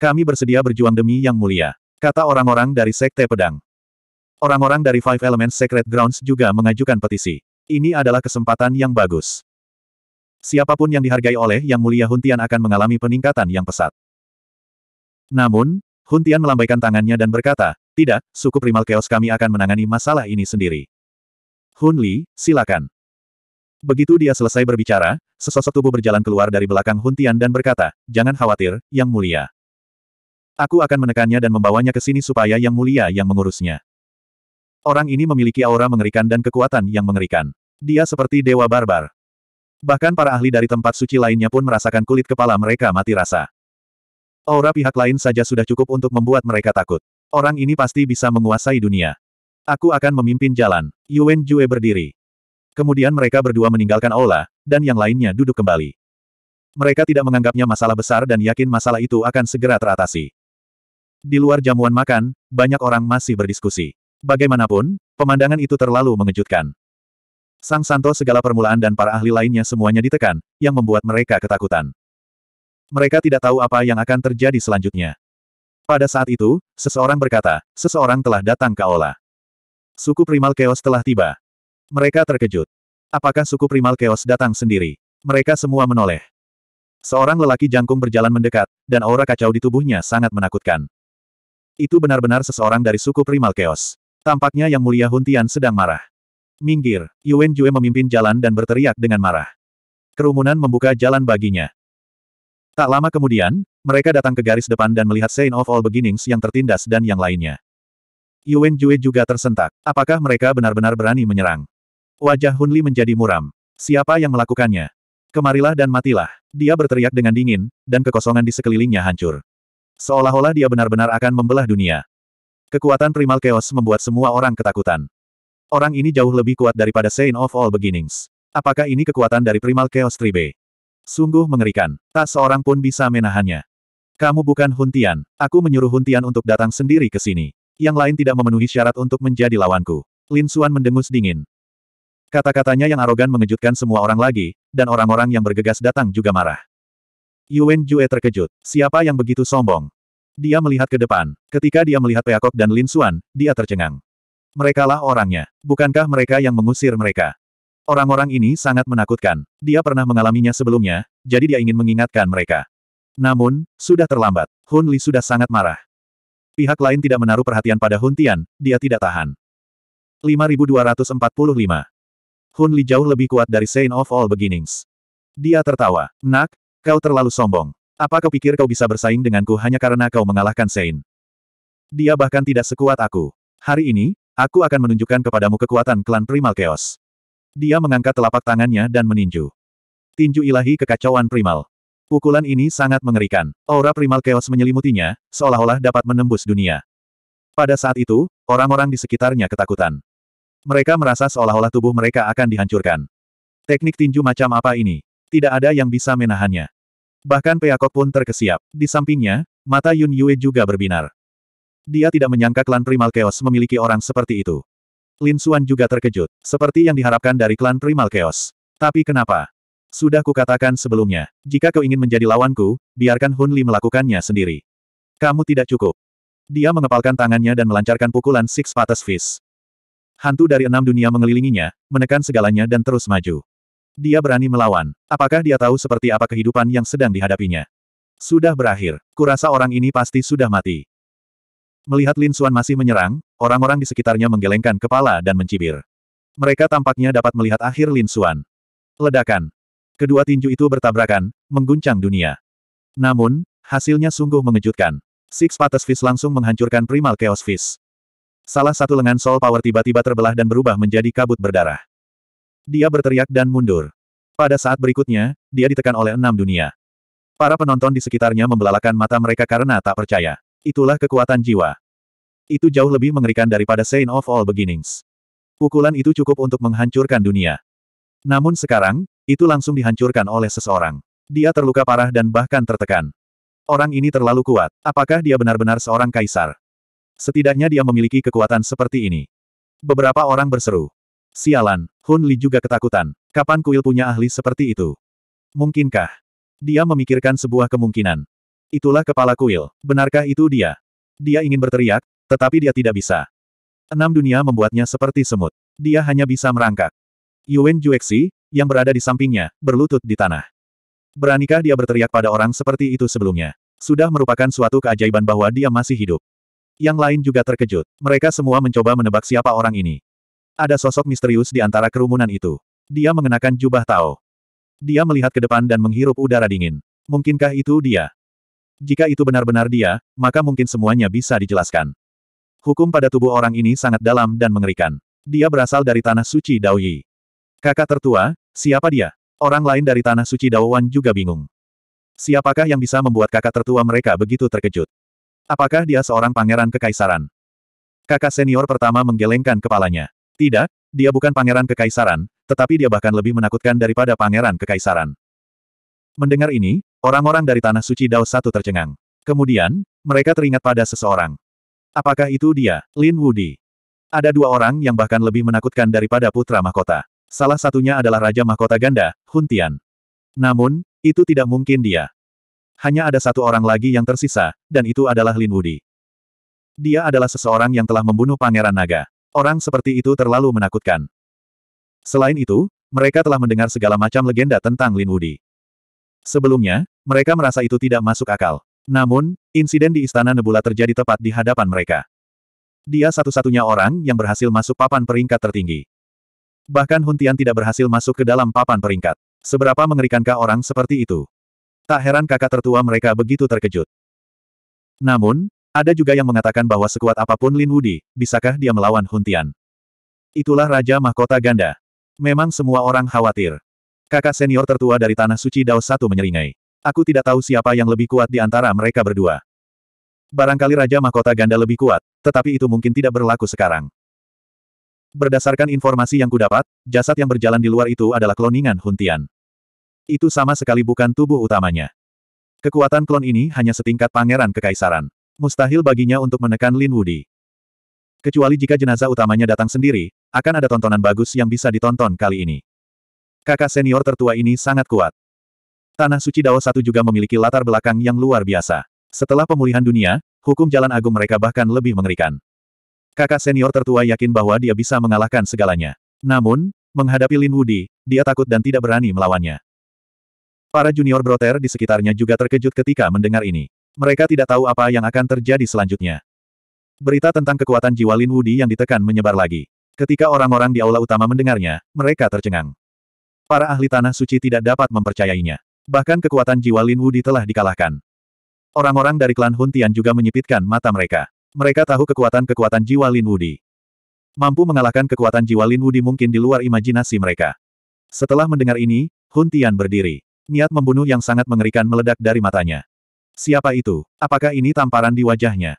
Kami bersedia berjuang demi yang mulia, kata orang-orang dari Sekte Pedang. Orang-orang dari Five Elements Secret Grounds juga mengajukan petisi. Ini adalah kesempatan yang bagus. Siapapun yang dihargai oleh Yang Mulia Huntian akan mengalami peningkatan yang pesat. Namun, Huntian melambaikan tangannya dan berkata, tidak, suku primal chaos kami akan menangani masalah ini sendiri. Hunli, silakan. Begitu dia selesai berbicara, sesosok tubuh berjalan keluar dari belakang Huntian dan berkata, Jangan khawatir, Yang Mulia. Aku akan menekannya dan membawanya ke sini supaya Yang Mulia yang mengurusnya. Orang ini memiliki aura mengerikan dan kekuatan yang mengerikan. Dia seperti dewa barbar. Bahkan para ahli dari tempat suci lainnya pun merasakan kulit kepala mereka mati rasa. Aura pihak lain saja sudah cukup untuk membuat mereka takut. Orang ini pasti bisa menguasai dunia. Aku akan memimpin jalan. Yuen Jue berdiri. Kemudian mereka berdua meninggalkan aula, dan yang lainnya duduk kembali. Mereka tidak menganggapnya masalah besar dan yakin masalah itu akan segera teratasi. Di luar jamuan makan, banyak orang masih berdiskusi. Bagaimanapun, pemandangan itu terlalu mengejutkan. Sang Santo segala permulaan dan para ahli lainnya semuanya ditekan, yang membuat mereka ketakutan. Mereka tidak tahu apa yang akan terjadi selanjutnya. Pada saat itu, seseorang berkata, seseorang telah datang ke Aula. Suku Primal Chaos telah tiba. Mereka terkejut. Apakah suku primal chaos datang sendiri? Mereka semua menoleh. Seorang lelaki jangkung berjalan mendekat, dan aura kacau di tubuhnya sangat menakutkan. Itu benar-benar seseorang dari suku primal chaos. Tampaknya Yang Mulia Huntian sedang marah. Minggir, Yuen Jue memimpin jalan dan berteriak dengan marah. Kerumunan membuka jalan baginya. Tak lama kemudian, mereka datang ke garis depan dan melihat Saint of All Beginnings yang tertindas dan yang lainnya. Yuen Jue juga tersentak. Apakah mereka benar-benar berani menyerang? Wajah Hunli menjadi muram. Siapa yang melakukannya? Kemarilah dan matilah. Dia berteriak dengan dingin, dan kekosongan di sekelilingnya hancur. Seolah-olah dia benar-benar akan membelah dunia. Kekuatan primal chaos membuat semua orang ketakutan. Orang ini jauh lebih kuat daripada Saint of All Beginnings. Apakah ini kekuatan dari primal chaos tribe? Sungguh mengerikan. Tak seorang pun bisa menahannya. Kamu bukan Huntian. Aku menyuruh Huntian untuk datang sendiri ke sini. Yang lain tidak memenuhi syarat untuk menjadi lawanku. Lin Xuan mendengus dingin. Kata-katanya yang arogan mengejutkan semua orang lagi, dan orang-orang yang bergegas datang juga marah. Yuan Jue terkejut. Siapa yang begitu sombong? Dia melihat ke depan. Ketika dia melihat Peakok dan Lin Xuan, dia tercengang. Merekalah orangnya. Bukankah mereka yang mengusir mereka? Orang-orang ini sangat menakutkan. Dia pernah mengalaminya sebelumnya, jadi dia ingin mengingatkan mereka. Namun, sudah terlambat. Hun Li sudah sangat marah. Pihak lain tidak menaruh perhatian pada Hun Tian, dia tidak tahan. 5245 Hun Li jauh lebih kuat dari Saint of All Beginnings. Dia tertawa. Nak, kau terlalu sombong. Apa kau pikir kau bisa bersaing denganku hanya karena kau mengalahkan Saint? Dia bahkan tidak sekuat aku. Hari ini, aku akan menunjukkan kepadamu kekuatan klan Primal Chaos. Dia mengangkat telapak tangannya dan meninju. Tinju ilahi kekacauan primal. Pukulan ini sangat mengerikan. Aura primal chaos menyelimutinya, seolah-olah dapat menembus dunia. Pada saat itu, orang-orang di sekitarnya ketakutan. Mereka merasa seolah-olah tubuh mereka akan dihancurkan. Teknik tinju macam apa ini? Tidak ada yang bisa menahannya. Bahkan Peakok pun terkesiap. Di sampingnya, mata Yun Yue juga berbinar. Dia tidak menyangka klan Primal Chaos memiliki orang seperti itu. Lin Xuan juga terkejut, seperti yang diharapkan dari klan Primal Chaos. Tapi kenapa? Sudah kukatakan sebelumnya, jika kau ingin menjadi lawanku, biarkan Hun Li melakukannya sendiri. Kamu tidak cukup. Dia mengepalkan tangannya dan melancarkan pukulan Six Patas Fist. Hantu dari enam dunia mengelilinginya, menekan segalanya dan terus maju. Dia berani melawan. Apakah dia tahu seperti apa kehidupan yang sedang dihadapinya? Sudah berakhir. Kurasa orang ini pasti sudah mati. Melihat Lin Suan masih menyerang, orang-orang di sekitarnya menggelengkan kepala dan mencibir. Mereka tampaknya dapat melihat akhir Lin Suan. Ledakan. Kedua tinju itu bertabrakan, mengguncang dunia. Namun, hasilnya sungguh mengejutkan. Six Pates Fist langsung menghancurkan Primal Chaos Fist. Salah satu lengan Soul Power tiba-tiba terbelah dan berubah menjadi kabut berdarah. Dia berteriak dan mundur. Pada saat berikutnya, dia ditekan oleh enam dunia. Para penonton di sekitarnya membelalakan mata mereka karena tak percaya. Itulah kekuatan jiwa. Itu jauh lebih mengerikan daripada Saint of All Beginnings. Pukulan itu cukup untuk menghancurkan dunia. Namun sekarang, itu langsung dihancurkan oleh seseorang. Dia terluka parah dan bahkan tertekan. Orang ini terlalu kuat. Apakah dia benar-benar seorang kaisar? Setidaknya dia memiliki kekuatan seperti ini. Beberapa orang berseru. Sialan, Hun Li juga ketakutan. Kapan kuil punya ahli seperti itu? Mungkinkah? Dia memikirkan sebuah kemungkinan. Itulah kepala kuil. Benarkah itu dia? Dia ingin berteriak, tetapi dia tidak bisa. Enam dunia membuatnya seperti semut. Dia hanya bisa merangkak. Yuen Juexi, yang berada di sampingnya, berlutut di tanah. Beranikah dia berteriak pada orang seperti itu sebelumnya? Sudah merupakan suatu keajaiban bahwa dia masih hidup. Yang lain juga terkejut. Mereka semua mencoba menebak siapa orang ini. Ada sosok misterius di antara kerumunan itu. Dia mengenakan jubah Tao. Dia melihat ke depan dan menghirup udara dingin. Mungkinkah itu dia? Jika itu benar-benar dia, maka mungkin semuanya bisa dijelaskan. Hukum pada tubuh orang ini sangat dalam dan mengerikan. Dia berasal dari tanah suci Daoyi. Kakak tertua, siapa dia? Orang lain dari tanah suci Daowan juga bingung. Siapakah yang bisa membuat kakak tertua mereka begitu terkejut? Apakah dia seorang pangeran kekaisaran? Kakak senior pertama menggelengkan kepalanya. Tidak, dia bukan pangeran kekaisaran, tetapi dia bahkan lebih menakutkan daripada pangeran kekaisaran. Mendengar ini, orang-orang dari Tanah Suci Dao Satu tercengang. Kemudian, mereka teringat pada seseorang. Apakah itu dia, Lin Wudi? Ada dua orang yang bahkan lebih menakutkan daripada putra mahkota. Salah satunya adalah Raja Mahkota Ganda, Huntian. Namun, itu tidak mungkin dia hanya ada satu orang lagi yang tersisa, dan itu adalah Lin Wudi. Dia adalah seseorang yang telah membunuh Pangeran Naga. Orang seperti itu terlalu menakutkan. Selain itu, mereka telah mendengar segala macam legenda tentang Lin Wudi. Sebelumnya, mereka merasa itu tidak masuk akal. Namun, insiden di Istana Nebula terjadi tepat di hadapan mereka. Dia satu-satunya orang yang berhasil masuk papan peringkat tertinggi. Bahkan Huntian tidak berhasil masuk ke dalam papan peringkat. Seberapa mengerikankah orang seperti itu? Tak heran kakak tertua mereka begitu terkejut. Namun, ada juga yang mengatakan bahwa sekuat apapun Lin Wudi, bisakah dia melawan Huntian? Itulah Raja Mahkota Ganda. Memang semua orang khawatir. Kakak senior tertua dari Tanah Suci Dao Satu menyeringai. Aku tidak tahu siapa yang lebih kuat di antara mereka berdua. Barangkali Raja Mahkota Ganda lebih kuat, tetapi itu mungkin tidak berlaku sekarang. Berdasarkan informasi yang kudapat, jasad yang berjalan di luar itu adalah kloningan Huntian. Itu sama sekali bukan tubuh utamanya. Kekuatan klon ini hanya setingkat pangeran kekaisaran. Mustahil baginya untuk menekan Lin Wudi. Kecuali jika jenazah utamanya datang sendiri, akan ada tontonan bagus yang bisa ditonton kali ini. Kakak senior tertua ini sangat kuat. Tanah suci Dao Satu juga memiliki latar belakang yang luar biasa. Setelah pemulihan dunia, hukum jalan agung mereka bahkan lebih mengerikan. Kakak senior tertua yakin bahwa dia bisa mengalahkan segalanya. Namun, menghadapi Lin Wudi, dia takut dan tidak berani melawannya. Para junior broter di sekitarnya juga terkejut ketika mendengar ini. Mereka tidak tahu apa yang akan terjadi selanjutnya. Berita tentang kekuatan jiwa Lin Wudi yang ditekan menyebar lagi. Ketika orang-orang di aula utama mendengarnya, mereka tercengang. Para ahli tanah suci tidak dapat mempercayainya. Bahkan kekuatan jiwa Lin Wudi telah dikalahkan. Orang-orang dari klan Hun Tian juga menyipitkan mata mereka. Mereka tahu kekuatan-kekuatan jiwa Lin Wudi. Mampu mengalahkan kekuatan jiwa Lin Wudi mungkin di luar imajinasi mereka. Setelah mendengar ini, Hun Tian berdiri. Niat membunuh yang sangat mengerikan meledak dari matanya. Siapa itu? Apakah ini tamparan di wajahnya?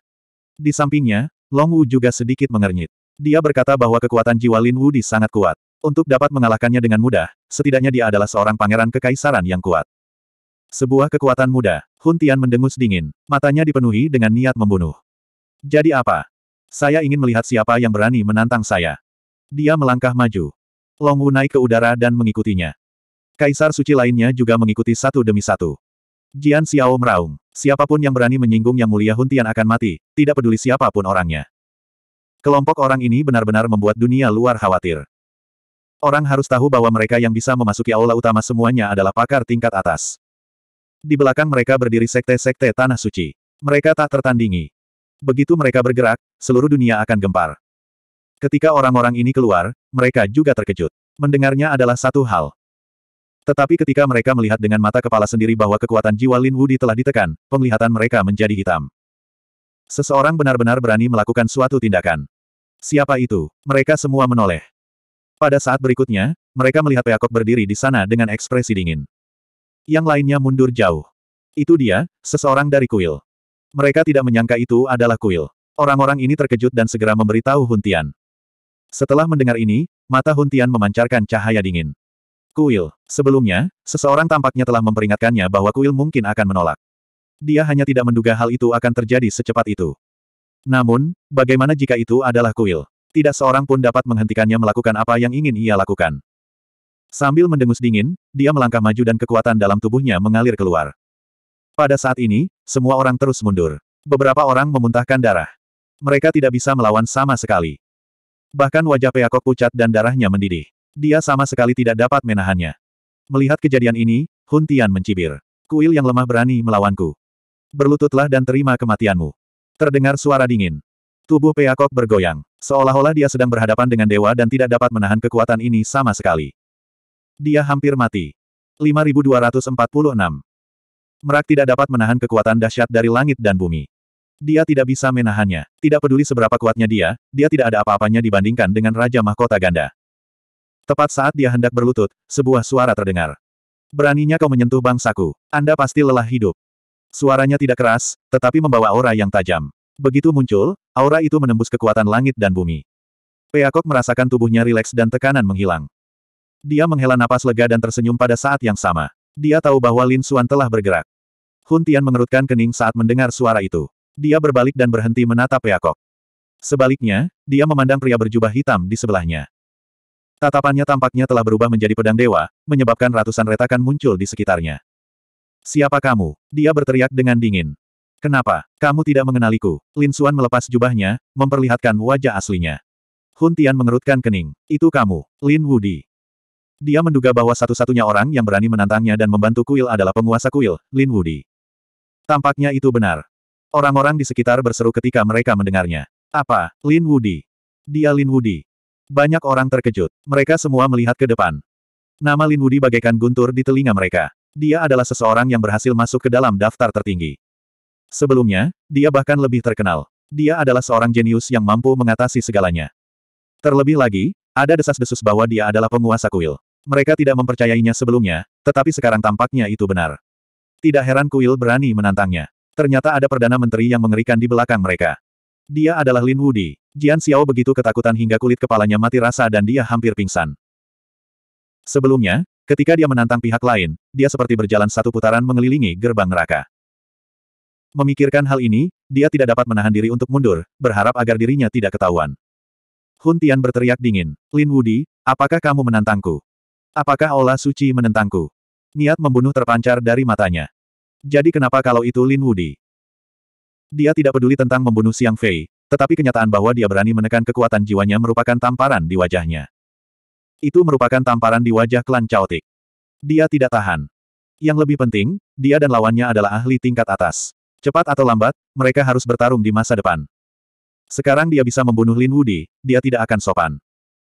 Di sampingnya, Long Wu juga sedikit mengernyit. Dia berkata bahwa kekuatan jiwa Lin Wu di sangat kuat. Untuk dapat mengalahkannya dengan mudah, setidaknya dia adalah seorang pangeran kekaisaran yang kuat. Sebuah kekuatan muda, Hun Tian mendengus dingin, matanya dipenuhi dengan niat membunuh. Jadi apa? Saya ingin melihat siapa yang berani menantang saya. Dia melangkah maju. Long Wu naik ke udara dan mengikutinya. Kaisar suci lainnya juga mengikuti satu demi satu. Jian Xiao meraung. Siapapun yang berani menyinggung Yang Mulia Huntian akan mati, tidak peduli siapapun orangnya. Kelompok orang ini benar-benar membuat dunia luar khawatir. Orang harus tahu bahwa mereka yang bisa memasuki aula utama semuanya adalah pakar tingkat atas. Di belakang mereka berdiri sekte-sekte Tanah Suci. Mereka tak tertandingi. Begitu mereka bergerak, seluruh dunia akan gempar. Ketika orang-orang ini keluar, mereka juga terkejut. Mendengarnya adalah satu hal. Tetapi ketika mereka melihat dengan mata kepala sendiri bahwa kekuatan jiwa Lin Wudi telah ditekan, penglihatan mereka menjadi hitam. Seseorang benar-benar berani melakukan suatu tindakan. Siapa itu? Mereka semua menoleh. Pada saat berikutnya, mereka melihat Peakok berdiri di sana dengan ekspresi dingin. Yang lainnya mundur jauh. Itu dia, seseorang dari kuil. Mereka tidak menyangka itu adalah kuil. Orang-orang ini terkejut dan segera memberitahu Huntian. Setelah mendengar ini, mata Huntian memancarkan cahaya dingin. Kuil. Sebelumnya, seseorang tampaknya telah memperingatkannya bahwa Kuil mungkin akan menolak. Dia hanya tidak menduga hal itu akan terjadi secepat itu. Namun, bagaimana jika itu adalah Kuil? Tidak seorang pun dapat menghentikannya melakukan apa yang ingin ia lakukan. Sambil mendengus dingin, dia melangkah maju dan kekuatan dalam tubuhnya mengalir keluar. Pada saat ini, semua orang terus mundur. Beberapa orang memuntahkan darah. Mereka tidak bisa melawan sama sekali. Bahkan wajah Peacock pucat dan darahnya mendidih. Dia sama sekali tidak dapat menahannya. Melihat kejadian ini, Hun Tian mencibir. Kuil yang lemah berani melawanku. Berlututlah dan terima kematianmu. Terdengar suara dingin. Tubuh peacock bergoyang. Seolah-olah dia sedang berhadapan dengan dewa dan tidak dapat menahan kekuatan ini sama sekali. Dia hampir mati. 5246. Merak tidak dapat menahan kekuatan dahsyat dari langit dan bumi. Dia tidak bisa menahannya. Tidak peduli seberapa kuatnya dia, dia tidak ada apa-apanya dibandingkan dengan Raja Mahkota Ganda. Tepat saat dia hendak berlutut, sebuah suara terdengar. Beraninya kau menyentuh bangsaku. Anda pasti lelah hidup. Suaranya tidak keras, tetapi membawa aura yang tajam. Begitu muncul, aura itu menembus kekuatan langit dan bumi. Peakok merasakan tubuhnya rileks dan tekanan menghilang. Dia menghela napas lega dan tersenyum pada saat yang sama. Dia tahu bahwa Lin Xuan telah bergerak. Hun Tian mengerutkan kening saat mendengar suara itu. Dia berbalik dan berhenti menatap Peakok. Sebaliknya, dia memandang pria berjubah hitam di sebelahnya. Tatapannya tampaknya telah berubah menjadi pedang dewa, menyebabkan ratusan retakan muncul di sekitarnya. Siapa kamu? Dia berteriak dengan dingin. Kenapa? Kamu tidak mengenaliku. Lin Xuan melepas jubahnya, memperlihatkan wajah aslinya. Hun Tian mengerutkan kening. Itu kamu, Lin Wudi. Dia menduga bahwa satu-satunya orang yang berani menantangnya dan membantu kuil adalah penguasa kuil, Lin Wudi. Tampaknya itu benar. Orang-orang di sekitar berseru ketika mereka mendengarnya. Apa, Lin Wudi? Dia Lin Wudi. Banyak orang terkejut. Mereka semua melihat ke depan. Nama Lin Wudi bagaikan guntur di telinga mereka. Dia adalah seseorang yang berhasil masuk ke dalam daftar tertinggi. Sebelumnya, dia bahkan lebih terkenal. Dia adalah seorang jenius yang mampu mengatasi segalanya. Terlebih lagi, ada desas-desus bahwa dia adalah penguasa kuil. Mereka tidak mempercayainya sebelumnya, tetapi sekarang tampaknya itu benar. Tidak heran kuil berani menantangnya. Ternyata ada Perdana Menteri yang mengerikan di belakang mereka. Dia adalah Lin Wudi. Jian Xiao begitu ketakutan hingga kulit kepalanya mati rasa dan dia hampir pingsan. Sebelumnya, ketika dia menantang pihak lain, dia seperti berjalan satu putaran mengelilingi gerbang neraka. Memikirkan hal ini, dia tidak dapat menahan diri untuk mundur, berharap agar dirinya tidak ketahuan. Hun Tian berteriak dingin, Lin Wudi, apakah kamu menantangku? Apakah Olah Suci menentangku? Niat membunuh terpancar dari matanya. Jadi kenapa kalau itu Lin Wudi? Dia tidak peduli tentang membunuh Siang Fei, tetapi kenyataan bahwa dia berani menekan kekuatan jiwanya merupakan tamparan di wajahnya. Itu merupakan tamparan di wajah klan Chaotic. Dia tidak tahan. Yang lebih penting, dia dan lawannya adalah ahli tingkat atas. Cepat atau lambat, mereka harus bertarung di masa depan. Sekarang dia bisa membunuh Lin Wudi, dia tidak akan sopan.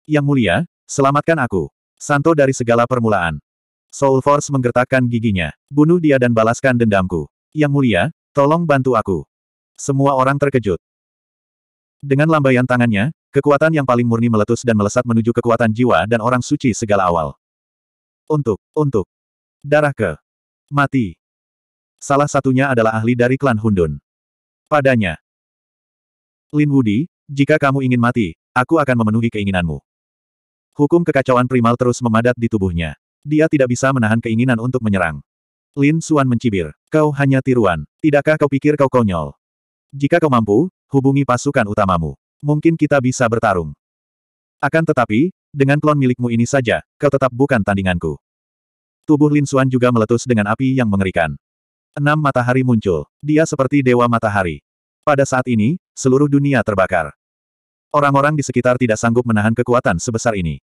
Yang mulia, selamatkan aku. Santo dari segala permulaan. Soul Force menggertakkan giginya. Bunuh dia dan balaskan dendamku. Yang mulia, tolong bantu aku. Semua orang terkejut. Dengan lambaian tangannya, kekuatan yang paling murni meletus dan melesat menuju kekuatan jiwa dan orang suci segala awal. Untuk, untuk. Darah ke. Mati. Salah satunya adalah ahli dari klan Hundun. Padanya. Lin Wudi, jika kamu ingin mati, aku akan memenuhi keinginanmu. Hukum kekacauan primal terus memadat di tubuhnya. Dia tidak bisa menahan keinginan untuk menyerang. Lin Suan mencibir. Kau hanya tiruan. Tidakkah kau pikir kau konyol? Jika kau mampu, hubungi pasukan utamamu. Mungkin kita bisa bertarung. Akan tetapi, dengan klon milikmu ini saja, kau tetap bukan tandinganku. Tubuh Lin Xuan juga meletus dengan api yang mengerikan. Enam matahari muncul. Dia seperti dewa matahari. Pada saat ini, seluruh dunia terbakar. Orang-orang di sekitar tidak sanggup menahan kekuatan sebesar ini.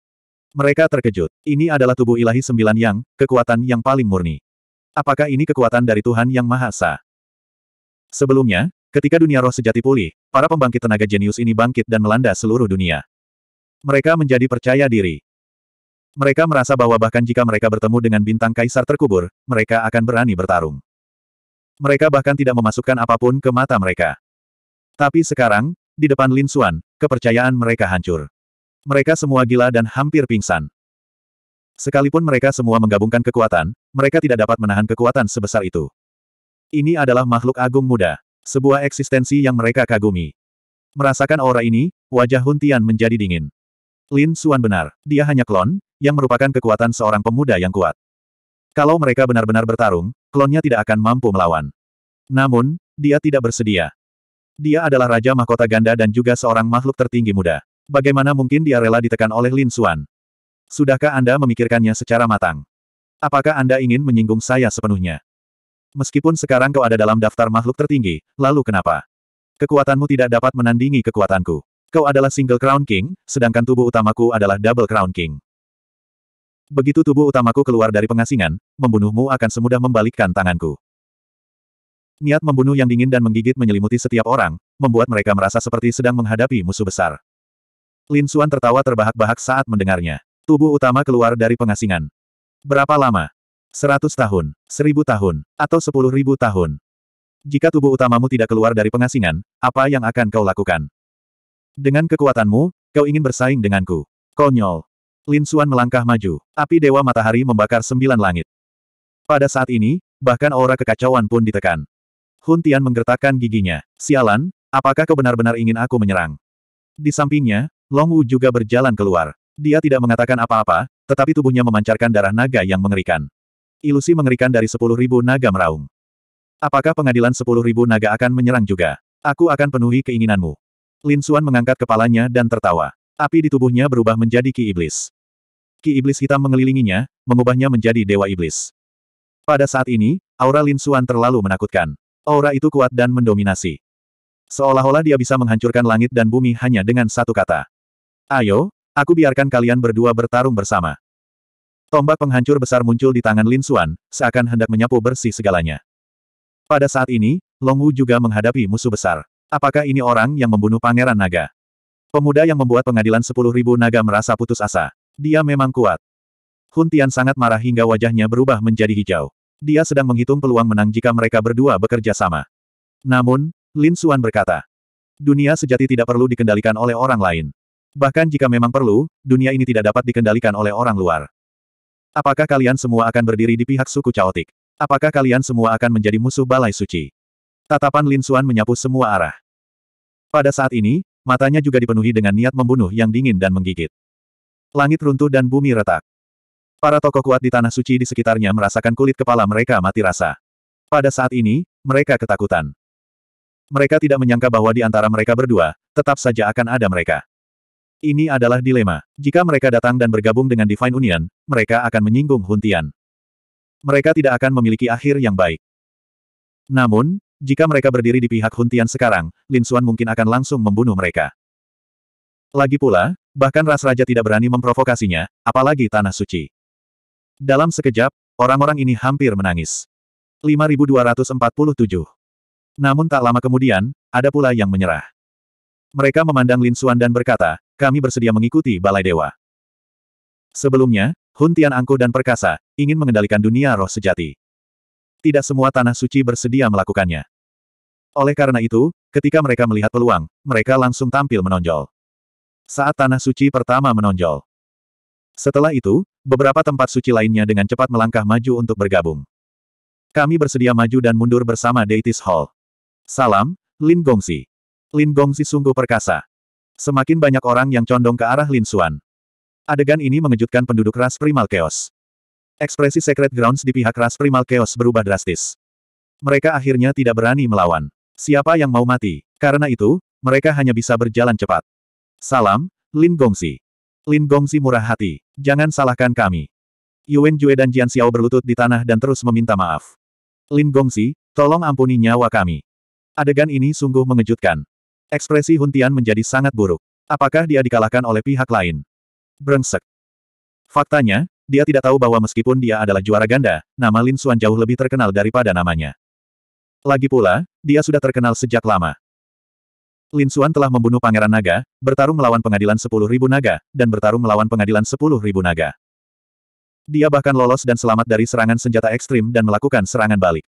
Mereka terkejut. Ini adalah tubuh ilahi sembilan yang, kekuatan yang paling murni. Apakah ini kekuatan dari Tuhan Yang Maha Esa? Sebelumnya, Ketika dunia roh sejati pulih, para pembangkit tenaga jenius ini bangkit dan melanda seluruh dunia. Mereka menjadi percaya diri. Mereka merasa bahwa bahkan jika mereka bertemu dengan bintang kaisar terkubur, mereka akan berani bertarung. Mereka bahkan tidak memasukkan apapun ke mata mereka. Tapi sekarang, di depan Lin Xuan, kepercayaan mereka hancur. Mereka semua gila dan hampir pingsan. Sekalipun mereka semua menggabungkan kekuatan, mereka tidak dapat menahan kekuatan sebesar itu. Ini adalah makhluk agung muda. Sebuah eksistensi yang mereka kagumi. Merasakan aura ini, wajah Huntian menjadi dingin. Lin Suan benar, dia hanya klon, yang merupakan kekuatan seorang pemuda yang kuat. Kalau mereka benar-benar bertarung, klonnya tidak akan mampu melawan. Namun, dia tidak bersedia. Dia adalah Raja Mahkota Ganda dan juga seorang makhluk tertinggi muda. Bagaimana mungkin dia rela ditekan oleh Lin Suan? Sudahkah Anda memikirkannya secara matang? Apakah Anda ingin menyinggung saya sepenuhnya? Meskipun sekarang kau ada dalam daftar makhluk tertinggi, lalu kenapa? Kekuatanmu tidak dapat menandingi kekuatanku. Kau adalah single crown king, sedangkan tubuh utamaku adalah double crown king. Begitu tubuh utamaku keluar dari pengasingan, membunuhmu akan semudah membalikkan tanganku. Niat membunuh yang dingin dan menggigit menyelimuti setiap orang, membuat mereka merasa seperti sedang menghadapi musuh besar. Lin Xuan tertawa terbahak-bahak saat mendengarnya. Tubuh utama keluar dari pengasingan. Berapa lama? Seratus tahun, seribu tahun, atau sepuluh ribu tahun. Jika tubuh utamamu tidak keluar dari pengasingan, apa yang akan kau lakukan? Dengan kekuatanmu, kau ingin bersaing denganku. Konyol. Lin Suan melangkah maju. Api Dewa Matahari membakar sembilan langit. Pada saat ini, bahkan aura kekacauan pun ditekan. Hun Tian menggertakkan giginya. Sialan, apakah kau benar-benar ingin aku menyerang? Di sampingnya, Long Wu juga berjalan keluar. Dia tidak mengatakan apa-apa, tetapi tubuhnya memancarkan darah naga yang mengerikan. Ilusi mengerikan dari sepuluh ribu naga meraung. Apakah pengadilan sepuluh ribu naga akan menyerang juga? Aku akan penuhi keinginanmu. Lin Xuan mengangkat kepalanya dan tertawa. Api di tubuhnya berubah menjadi ki iblis. Ki iblis hitam mengelilinginya, mengubahnya menjadi dewa iblis. Pada saat ini, aura Lin Xuan terlalu menakutkan. Aura itu kuat dan mendominasi. Seolah-olah dia bisa menghancurkan langit dan bumi hanya dengan satu kata. Ayo, aku biarkan kalian berdua bertarung bersama. Tombak penghancur besar muncul di tangan Lin Xuan, seakan hendak menyapu bersih segalanya. Pada saat ini, Long Wu juga menghadapi musuh besar. Apakah ini orang yang membunuh Pangeran Naga? Pemuda yang membuat pengadilan sepuluh ribu naga merasa putus asa. Dia memang kuat. Hun Tian sangat marah hingga wajahnya berubah menjadi hijau. Dia sedang menghitung peluang menang jika mereka berdua bekerja sama. Namun, Lin Xuan berkata, dunia sejati tidak perlu dikendalikan oleh orang lain. Bahkan jika memang perlu, dunia ini tidak dapat dikendalikan oleh orang luar. Apakah kalian semua akan berdiri di pihak suku caotik? Apakah kalian semua akan menjadi musuh balai suci? Tatapan Lin Xuan menyapu semua arah. Pada saat ini, matanya juga dipenuhi dengan niat membunuh yang dingin dan menggigit. Langit runtuh dan bumi retak. Para tokoh kuat di Tanah Suci di sekitarnya merasakan kulit kepala mereka mati rasa. Pada saat ini, mereka ketakutan. Mereka tidak menyangka bahwa di antara mereka berdua, tetap saja akan ada mereka. Ini adalah dilema. Jika mereka datang dan bergabung dengan Divine Union, mereka akan menyinggung Huntian. Mereka tidak akan memiliki akhir yang baik. Namun, jika mereka berdiri di pihak Huntian sekarang, Lin Xuan mungkin akan langsung membunuh mereka. Lagi pula, bahkan Ras Raja tidak berani memprovokasinya, apalagi Tanah Suci. Dalam sekejap, orang-orang ini hampir menangis. 5247 Namun tak lama kemudian, ada pula yang menyerah. Mereka memandang Lin Xuan dan berkata, kami bersedia mengikuti Balai Dewa. Sebelumnya, Hun Tian Angku dan Perkasa, ingin mengendalikan dunia roh sejati. Tidak semua tanah suci bersedia melakukannya. Oleh karena itu, ketika mereka melihat peluang, mereka langsung tampil menonjol. Saat tanah suci pertama menonjol. Setelah itu, beberapa tempat suci lainnya dengan cepat melangkah maju untuk bergabung. Kami bersedia maju dan mundur bersama Deities Hall. Salam, Lin Gongsi. Lin Gongsi sungguh perkasa. Semakin banyak orang yang condong ke arah Lin Xuan. Adegan ini mengejutkan penduduk ras primal chaos. Ekspresi Secret Grounds di pihak ras primal chaos berubah drastis. Mereka akhirnya tidak berani melawan. Siapa yang mau mati? Karena itu, mereka hanya bisa berjalan cepat. Salam, Lin Gongsi. Lin Gongsi murah hati. Jangan salahkan kami. Yuan Jue dan Jian Xiao berlutut di tanah dan terus meminta maaf. Lin Gongsi, tolong ampuni nyawa kami. Adegan ini sungguh mengejutkan. Ekspresi Huntian menjadi sangat buruk. Apakah dia dikalahkan oleh pihak lain? Brengsek. Faktanya, dia tidak tahu bahwa meskipun dia adalah juara ganda, nama Lin Xuan jauh lebih terkenal daripada namanya. Lagi pula, dia sudah terkenal sejak lama. Lin Xuan telah membunuh Pangeran Naga, bertarung melawan pengadilan 10.000 naga, dan bertarung melawan pengadilan 10.000 naga. Dia bahkan lolos dan selamat dari serangan senjata ekstrim dan melakukan serangan balik.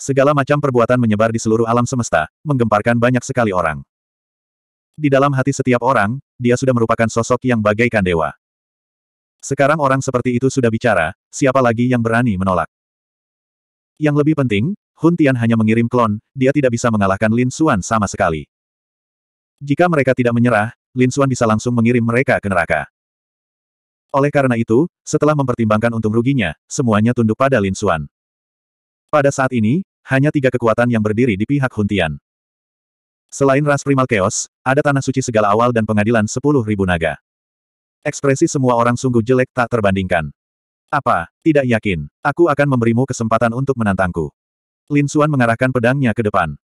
Segala macam perbuatan menyebar di seluruh alam semesta, menggemparkan banyak sekali orang. Di dalam hati setiap orang, dia sudah merupakan sosok yang bagaikan dewa. Sekarang orang seperti itu sudah bicara, siapa lagi yang berani menolak? Yang lebih penting, Hun Tian hanya mengirim klon, dia tidak bisa mengalahkan Lin Xuan sama sekali. Jika mereka tidak menyerah, Lin Xuan bisa langsung mengirim mereka ke neraka. Oleh karena itu, setelah mempertimbangkan untung ruginya, semuanya tunduk pada Lin Xuan. Pada saat ini, hanya tiga kekuatan yang berdiri di pihak Huntian. Selain ras primal chaos, ada tanah suci segala awal dan pengadilan sepuluh ribu naga. Ekspresi semua orang sungguh jelek tak terbandingkan. Apa, tidak yakin, aku akan memberimu kesempatan untuk menantangku. Lin Xuan mengarahkan pedangnya ke depan.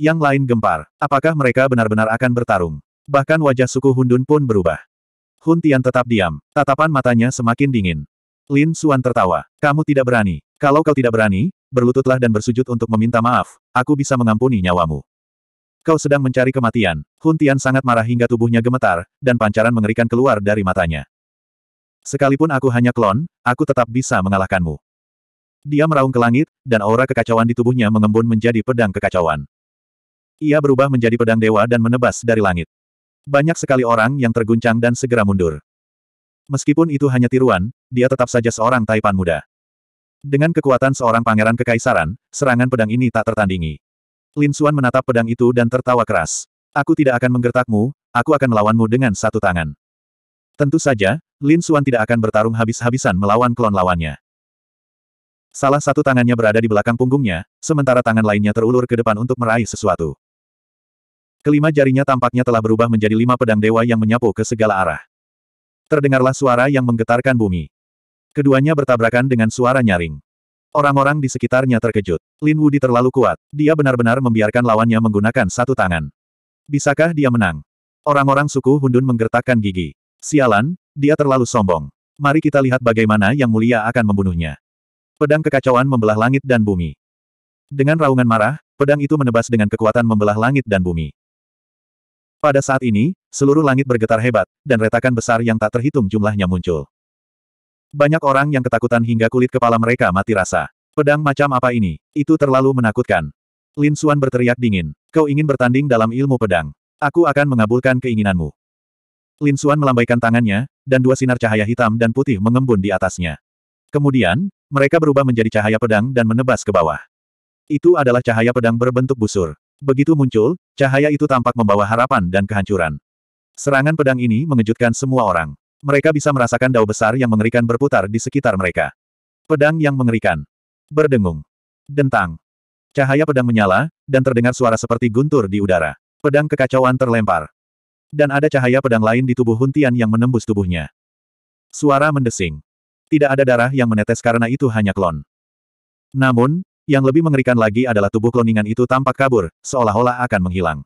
Yang lain gempar, apakah mereka benar-benar akan bertarung? Bahkan wajah suku Hundun pun berubah. Hun Tian tetap diam, tatapan matanya semakin dingin. Lin Xuan tertawa, kamu tidak berani. Kalau kau tidak berani, berlututlah dan bersujud untuk meminta maaf, aku bisa mengampuni nyawamu. Kau sedang mencari kematian. Huntian sangat marah hingga tubuhnya gemetar, dan pancaran mengerikan keluar dari matanya. Sekalipun aku hanya klon, aku tetap bisa mengalahkanmu. Dia meraung ke langit, dan aura kekacauan di tubuhnya mengembun menjadi pedang kekacauan. Ia berubah menjadi pedang dewa dan menebas dari langit. Banyak sekali orang yang terguncang dan segera mundur. Meskipun itu hanya tiruan, dia tetap saja seorang taipan muda. Dengan kekuatan seorang pangeran kekaisaran, serangan pedang ini tak tertandingi. Lin Xuan menatap pedang itu dan tertawa keras. Aku tidak akan menggertakmu, aku akan melawanmu dengan satu tangan. Tentu saja, Lin Xuan tidak akan bertarung habis-habisan melawan klon lawannya. Salah satu tangannya berada di belakang punggungnya, sementara tangan lainnya terulur ke depan untuk meraih sesuatu. Kelima jarinya tampaknya telah berubah menjadi lima pedang dewa yang menyapu ke segala arah. Terdengarlah suara yang menggetarkan bumi. Keduanya bertabrakan dengan suara nyaring. Orang-orang di sekitarnya terkejut. Lin Wudi terlalu kuat. Dia benar-benar membiarkan lawannya menggunakan satu tangan. Bisakah dia menang? Orang-orang suku Hundun menggertakkan gigi. Sialan, dia terlalu sombong. Mari kita lihat bagaimana Yang Mulia akan membunuhnya. Pedang kekacauan membelah langit dan bumi. Dengan raungan marah, pedang itu menebas dengan kekuatan membelah langit dan bumi. Pada saat ini, seluruh langit bergetar hebat, dan retakan besar yang tak terhitung jumlahnya muncul. Banyak orang yang ketakutan hingga kulit kepala mereka mati rasa. Pedang macam apa ini? Itu terlalu menakutkan. Lin Xuan berteriak dingin. Kau ingin bertanding dalam ilmu pedang. Aku akan mengabulkan keinginanmu. Lin Xuan melambaikan tangannya, dan dua sinar cahaya hitam dan putih mengembun di atasnya. Kemudian, mereka berubah menjadi cahaya pedang dan menebas ke bawah. Itu adalah cahaya pedang berbentuk busur. Begitu muncul, cahaya itu tampak membawa harapan dan kehancuran. Serangan pedang ini mengejutkan semua orang. Mereka bisa merasakan dao besar yang mengerikan berputar di sekitar mereka. Pedang yang mengerikan. Berdengung. Dentang. Cahaya pedang menyala, dan terdengar suara seperti guntur di udara. Pedang kekacauan terlempar. Dan ada cahaya pedang lain di tubuh Huntian yang menembus tubuhnya. Suara mendesing. Tidak ada darah yang menetes karena itu hanya klon. Namun, yang lebih mengerikan lagi adalah tubuh kloningan itu tampak kabur, seolah-olah akan menghilang.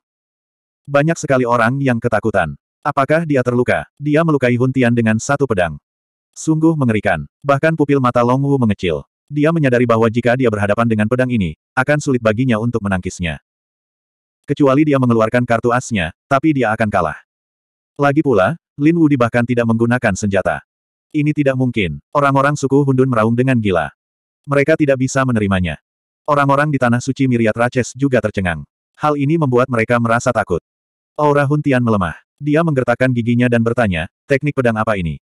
Banyak sekali orang yang ketakutan. Apakah dia terluka? Dia melukai Hun Tian dengan satu pedang. Sungguh mengerikan. Bahkan pupil mata Long Wu mengecil. Dia menyadari bahwa jika dia berhadapan dengan pedang ini, akan sulit baginya untuk menangkisnya. Kecuali dia mengeluarkan kartu asnya, tapi dia akan kalah. Lagi pula, Lin Wudi bahkan tidak menggunakan senjata. Ini tidak mungkin. Orang-orang suku Hundun meraung dengan gila. Mereka tidak bisa menerimanya. Orang-orang di Tanah Suci Miriat Raches juga tercengang. Hal ini membuat mereka merasa takut. Aura Huntian melemah. Dia menggertakkan giginya dan bertanya, teknik pedang apa ini?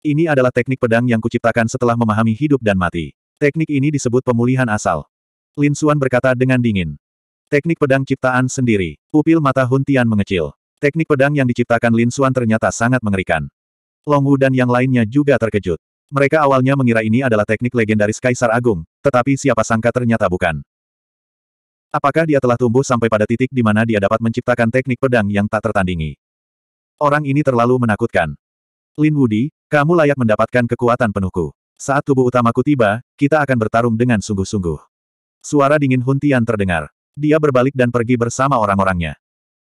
Ini adalah teknik pedang yang kuciptakan setelah memahami hidup dan mati. Teknik ini disebut pemulihan asal. Lin Xuan berkata dengan dingin. Teknik pedang ciptaan sendiri. Pupil mata Huntian mengecil. Teknik pedang yang diciptakan Lin Xuan ternyata sangat mengerikan. Long Wu dan yang lainnya juga terkejut. Mereka awalnya mengira ini adalah teknik legendaris Kaisar Agung, tetapi siapa sangka ternyata bukan. Apakah dia telah tumbuh sampai pada titik di mana dia dapat menciptakan teknik pedang yang tak tertandingi? Orang ini terlalu menakutkan. Lin Wudi, kamu layak mendapatkan kekuatan penuhku. Saat tubuh utamaku tiba, kita akan bertarung dengan sungguh-sungguh. Suara dingin Huntian terdengar. Dia berbalik dan pergi bersama orang-orangnya.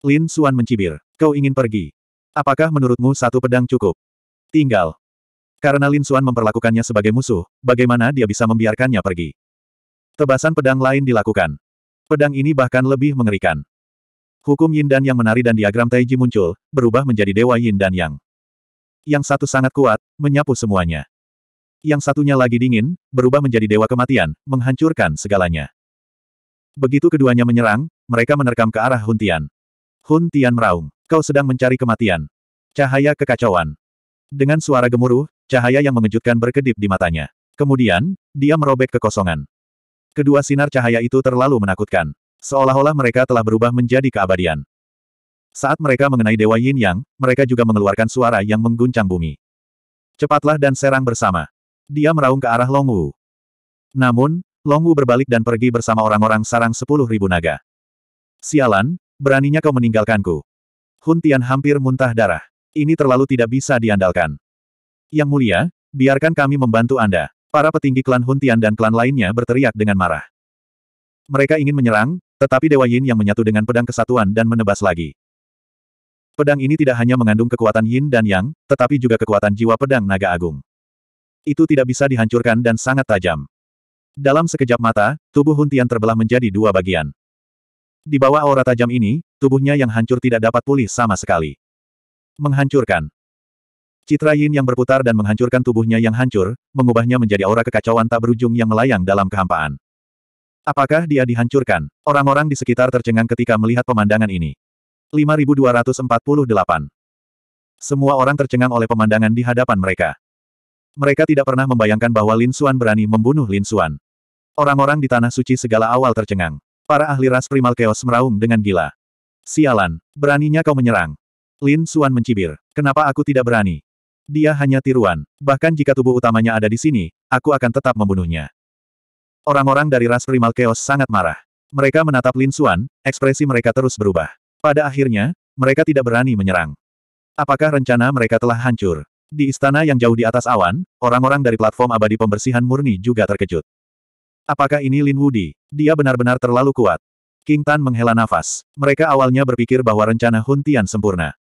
Lin Suan mencibir. Kau ingin pergi? Apakah menurutmu satu pedang cukup? Tinggal. Karena Lin Suan memperlakukannya sebagai musuh, bagaimana dia bisa membiarkannya pergi? Tebasan pedang lain dilakukan. Pedang ini bahkan lebih mengerikan. Hukum Yin dan Yang menari dan diagram Taiji muncul, berubah menjadi dewa Yin dan Yang. Yang satu sangat kuat, menyapu semuanya. Yang satunya lagi dingin, berubah menjadi dewa kematian, menghancurkan segalanya. Begitu keduanya menyerang, mereka menerkam ke arah Hun Tian. Hun Tian meraung, kau sedang mencari kematian. Cahaya kekacauan. Dengan suara gemuruh, cahaya yang mengejutkan berkedip di matanya. Kemudian, dia merobek kekosongan. Kedua sinar cahaya itu terlalu menakutkan. Seolah-olah mereka telah berubah menjadi keabadian. Saat mereka mengenai Dewa Yin Yang, mereka juga mengeluarkan suara yang mengguncang bumi. Cepatlah dan serang bersama. Dia meraung ke arah Long Wu. Namun, Long Wu berbalik dan pergi bersama orang-orang sarang sepuluh ribu naga. Sialan, beraninya kau meninggalkanku. Hun Tian hampir muntah darah. Ini terlalu tidak bisa diandalkan. Yang mulia, biarkan kami membantu Anda. Para petinggi klan Huntian dan klan lainnya berteriak dengan marah. Mereka ingin menyerang, tetapi Dewa Yin yang menyatu dengan pedang kesatuan dan menebas lagi. Pedang ini tidak hanya mengandung kekuatan Yin dan Yang, tetapi juga kekuatan jiwa pedang naga agung. Itu tidak bisa dihancurkan dan sangat tajam. Dalam sekejap mata, tubuh Huntian terbelah menjadi dua bagian. Di bawah aura tajam ini, tubuhnya yang hancur tidak dapat pulih sama sekali. Menghancurkan. Citra Yin yang berputar dan menghancurkan tubuhnya yang hancur, mengubahnya menjadi aura kekacauan tak berujung yang melayang dalam kehampaan. Apakah dia dihancurkan? Orang-orang di sekitar tercengang ketika melihat pemandangan ini. 5248 Semua orang tercengang oleh pemandangan di hadapan mereka. Mereka tidak pernah membayangkan bahwa Lin Xuan berani membunuh Lin Xuan. Orang-orang di Tanah Suci segala awal tercengang. Para ahli ras primal keos meraung dengan gila. Sialan, beraninya kau menyerang. Lin Xuan mencibir. Kenapa aku tidak berani? Dia hanya tiruan, bahkan jika tubuh utamanya ada di sini, aku akan tetap membunuhnya. Orang-orang dari ras primal chaos sangat marah. Mereka menatap Lin Xuan, ekspresi mereka terus berubah. Pada akhirnya, mereka tidak berani menyerang. Apakah rencana mereka telah hancur? Di istana yang jauh di atas awan, orang-orang dari platform abadi pembersihan murni juga terkejut. Apakah ini Lin Wudi? Dia benar-benar terlalu kuat. King Tan menghela nafas. Mereka awalnya berpikir bahwa rencana Hun Tian sempurna.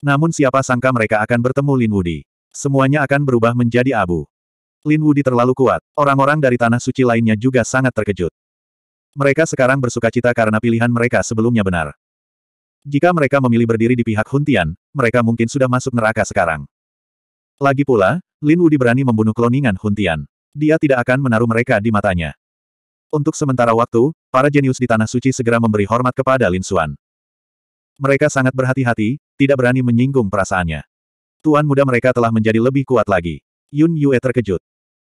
Namun siapa sangka mereka akan bertemu Lin Wudi. Semuanya akan berubah menjadi abu. Lin Wudi terlalu kuat, orang-orang dari tanah suci lainnya juga sangat terkejut. Mereka sekarang bersuka cita karena pilihan mereka sebelumnya benar. Jika mereka memilih berdiri di pihak Huntian, mereka mungkin sudah masuk neraka sekarang. Lagi pula, Lin Wudi berani membunuh kloningan Huntian. Dia tidak akan menaruh mereka di matanya. Untuk sementara waktu, para jenius di Tanah Suci segera memberi hormat kepada Lin Xuan. Mereka sangat berhati-hati, tidak berani menyinggung perasaannya. Tuan muda mereka telah menjadi lebih kuat lagi. Yun Yue terkejut.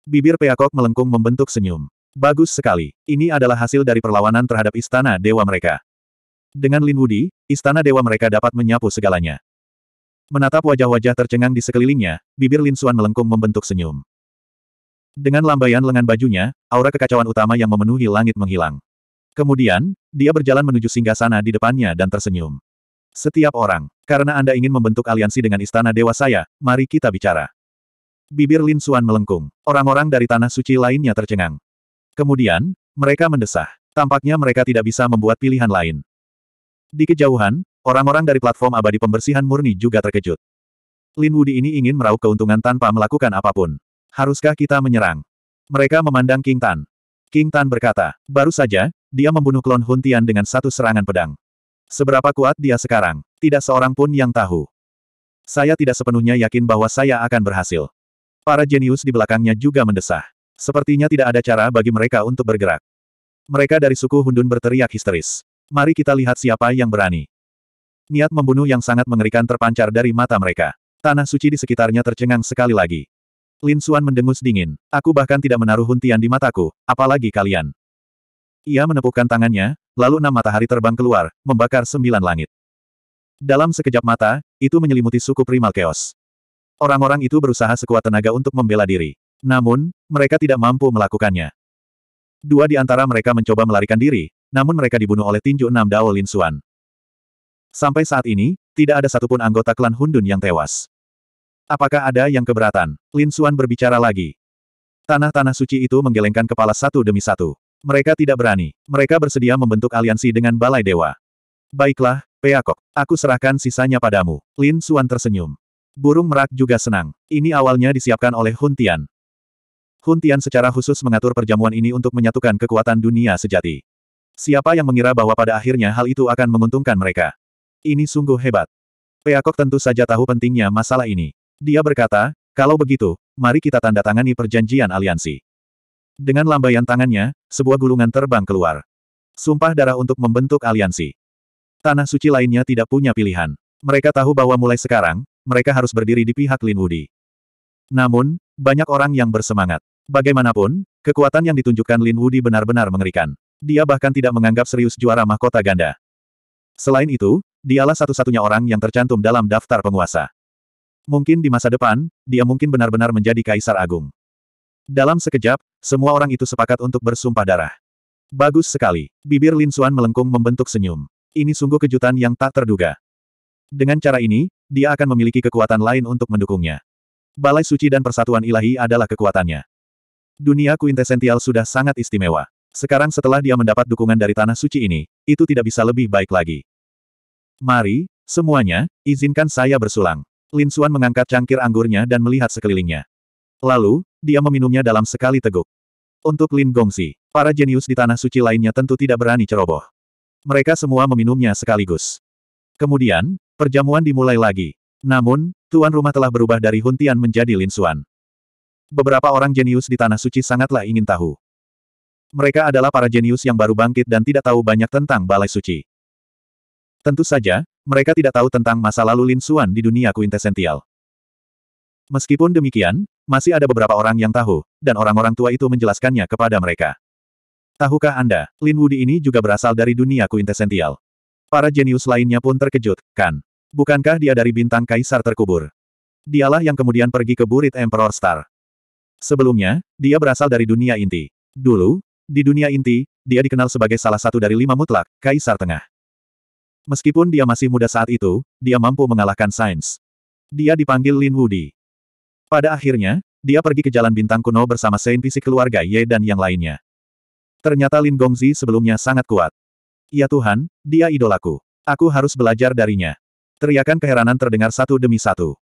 Bibir Peacock melengkung membentuk senyum. Bagus sekali. Ini adalah hasil dari perlawanan terhadap istana dewa mereka. Dengan Lin Wudi, istana dewa mereka dapat menyapu segalanya. Menatap wajah-wajah tercengang di sekelilingnya, bibir Lin Suan melengkung membentuk senyum. Dengan lambaian lengan bajunya, aura kekacauan utama yang memenuhi langit menghilang. Kemudian, dia berjalan menuju singgasana di depannya dan tersenyum. Setiap orang, karena Anda ingin membentuk aliansi dengan istana dewa saya, mari kita bicara. Bibir Lin Suan melengkung. Orang-orang dari tanah suci lainnya tercengang. Kemudian, mereka mendesah. Tampaknya mereka tidak bisa membuat pilihan lain. Di kejauhan, orang-orang dari platform abadi pembersihan murni juga terkejut. Lin Wudi ini ingin meraup keuntungan tanpa melakukan apapun. Haruskah kita menyerang? Mereka memandang King Tan. King Tan berkata, baru saja, dia membunuh klon Huntian dengan satu serangan pedang. Seberapa kuat dia sekarang? Tidak seorang pun yang tahu. Saya tidak sepenuhnya yakin bahwa saya akan berhasil. Para jenius di belakangnya juga mendesah. Sepertinya tidak ada cara bagi mereka untuk bergerak. Mereka dari suku Hundun berteriak histeris. Mari kita lihat siapa yang berani. Niat membunuh yang sangat mengerikan terpancar dari mata mereka. Tanah suci di sekitarnya tercengang sekali lagi. Lin Suan mendengus dingin. Aku bahkan tidak menaruh huntian di mataku, apalagi kalian. Ia menepukkan tangannya, lalu enam matahari terbang keluar, membakar sembilan langit. Dalam sekejap mata, itu menyelimuti suku primal chaos. Orang-orang itu berusaha sekuat tenaga untuk membela diri. Namun, mereka tidak mampu melakukannya. Dua di antara mereka mencoba melarikan diri, namun mereka dibunuh oleh tinju enam Dao Lin Xuan. Sampai saat ini, tidak ada satupun anggota klan Hundun yang tewas. Apakah ada yang keberatan? Lin Xuan berbicara lagi. Tanah-tanah suci itu menggelengkan kepala satu demi satu. Mereka tidak berani. Mereka bersedia membentuk aliansi dengan Balai Dewa. Baiklah, Peakok. Aku serahkan sisanya padamu. Lin Suan tersenyum. Burung merak juga senang. Ini awalnya disiapkan oleh Hun Tian. Hun Tian secara khusus mengatur perjamuan ini untuk menyatukan kekuatan dunia sejati. Siapa yang mengira bahwa pada akhirnya hal itu akan menguntungkan mereka? Ini sungguh hebat. Peakok tentu saja tahu pentingnya masalah ini. Dia berkata, kalau begitu, mari kita tanda tangani perjanjian aliansi. Dengan lambaian tangannya, sebuah gulungan terbang keluar. Sumpah darah untuk membentuk aliansi. Tanah suci lainnya tidak punya pilihan. Mereka tahu bahwa mulai sekarang, mereka harus berdiri di pihak Lin Wudi. Namun, banyak orang yang bersemangat. Bagaimanapun, kekuatan yang ditunjukkan Lin Wudi benar-benar mengerikan. Dia bahkan tidak menganggap serius juara mahkota ganda. Selain itu, dialah satu-satunya orang yang tercantum dalam daftar penguasa. Mungkin di masa depan, dia mungkin benar-benar menjadi kaisar agung. Dalam sekejap, semua orang itu sepakat untuk bersumpah darah. Bagus sekali. Bibir Lin Suan melengkung membentuk senyum. Ini sungguh kejutan yang tak terduga. Dengan cara ini, dia akan memiliki kekuatan lain untuk mendukungnya. Balai suci dan persatuan ilahi adalah kekuatannya. Dunia kuintesential sudah sangat istimewa. Sekarang setelah dia mendapat dukungan dari tanah suci ini, itu tidak bisa lebih baik lagi. Mari, semuanya, izinkan saya bersulang. Lin Suan mengangkat cangkir anggurnya dan melihat sekelilingnya. Lalu, dia meminumnya dalam sekali teguk. Untuk Lin Gongsi, para jenius di tanah suci lainnya tentu tidak berani ceroboh. Mereka semua meminumnya sekaligus. Kemudian, perjamuan dimulai lagi. Namun, tuan rumah telah berubah dari Huntian menjadi Lin Xuan. Beberapa orang jenius di tanah suci sangatlah ingin tahu. Mereka adalah para jenius yang baru bangkit dan tidak tahu banyak tentang balai suci. Tentu saja, mereka tidak tahu tentang masa lalu Lin Xuan di dunia kuintesential. Meskipun demikian, masih ada beberapa orang yang tahu, dan orang-orang tua itu menjelaskannya kepada mereka. Tahukah Anda, Lin Wudi ini juga berasal dari dunia kuintesential. Para jenius lainnya pun terkejut, kan? Bukankah dia dari bintang kaisar terkubur? Dialah yang kemudian pergi ke burit Emperor Star. Sebelumnya, dia berasal dari dunia inti. Dulu, di dunia inti, dia dikenal sebagai salah satu dari lima mutlak, kaisar tengah. Meskipun dia masih muda saat itu, dia mampu mengalahkan sains. Dia dipanggil Lin Wudi. Pada akhirnya, dia pergi ke jalan bintang kuno bersama Saint Pisi keluarga Ye dan yang lainnya. Ternyata Lin Gongzi sebelumnya sangat kuat. Ya Tuhan, dia idolaku. Aku harus belajar darinya. Teriakan keheranan terdengar satu demi satu.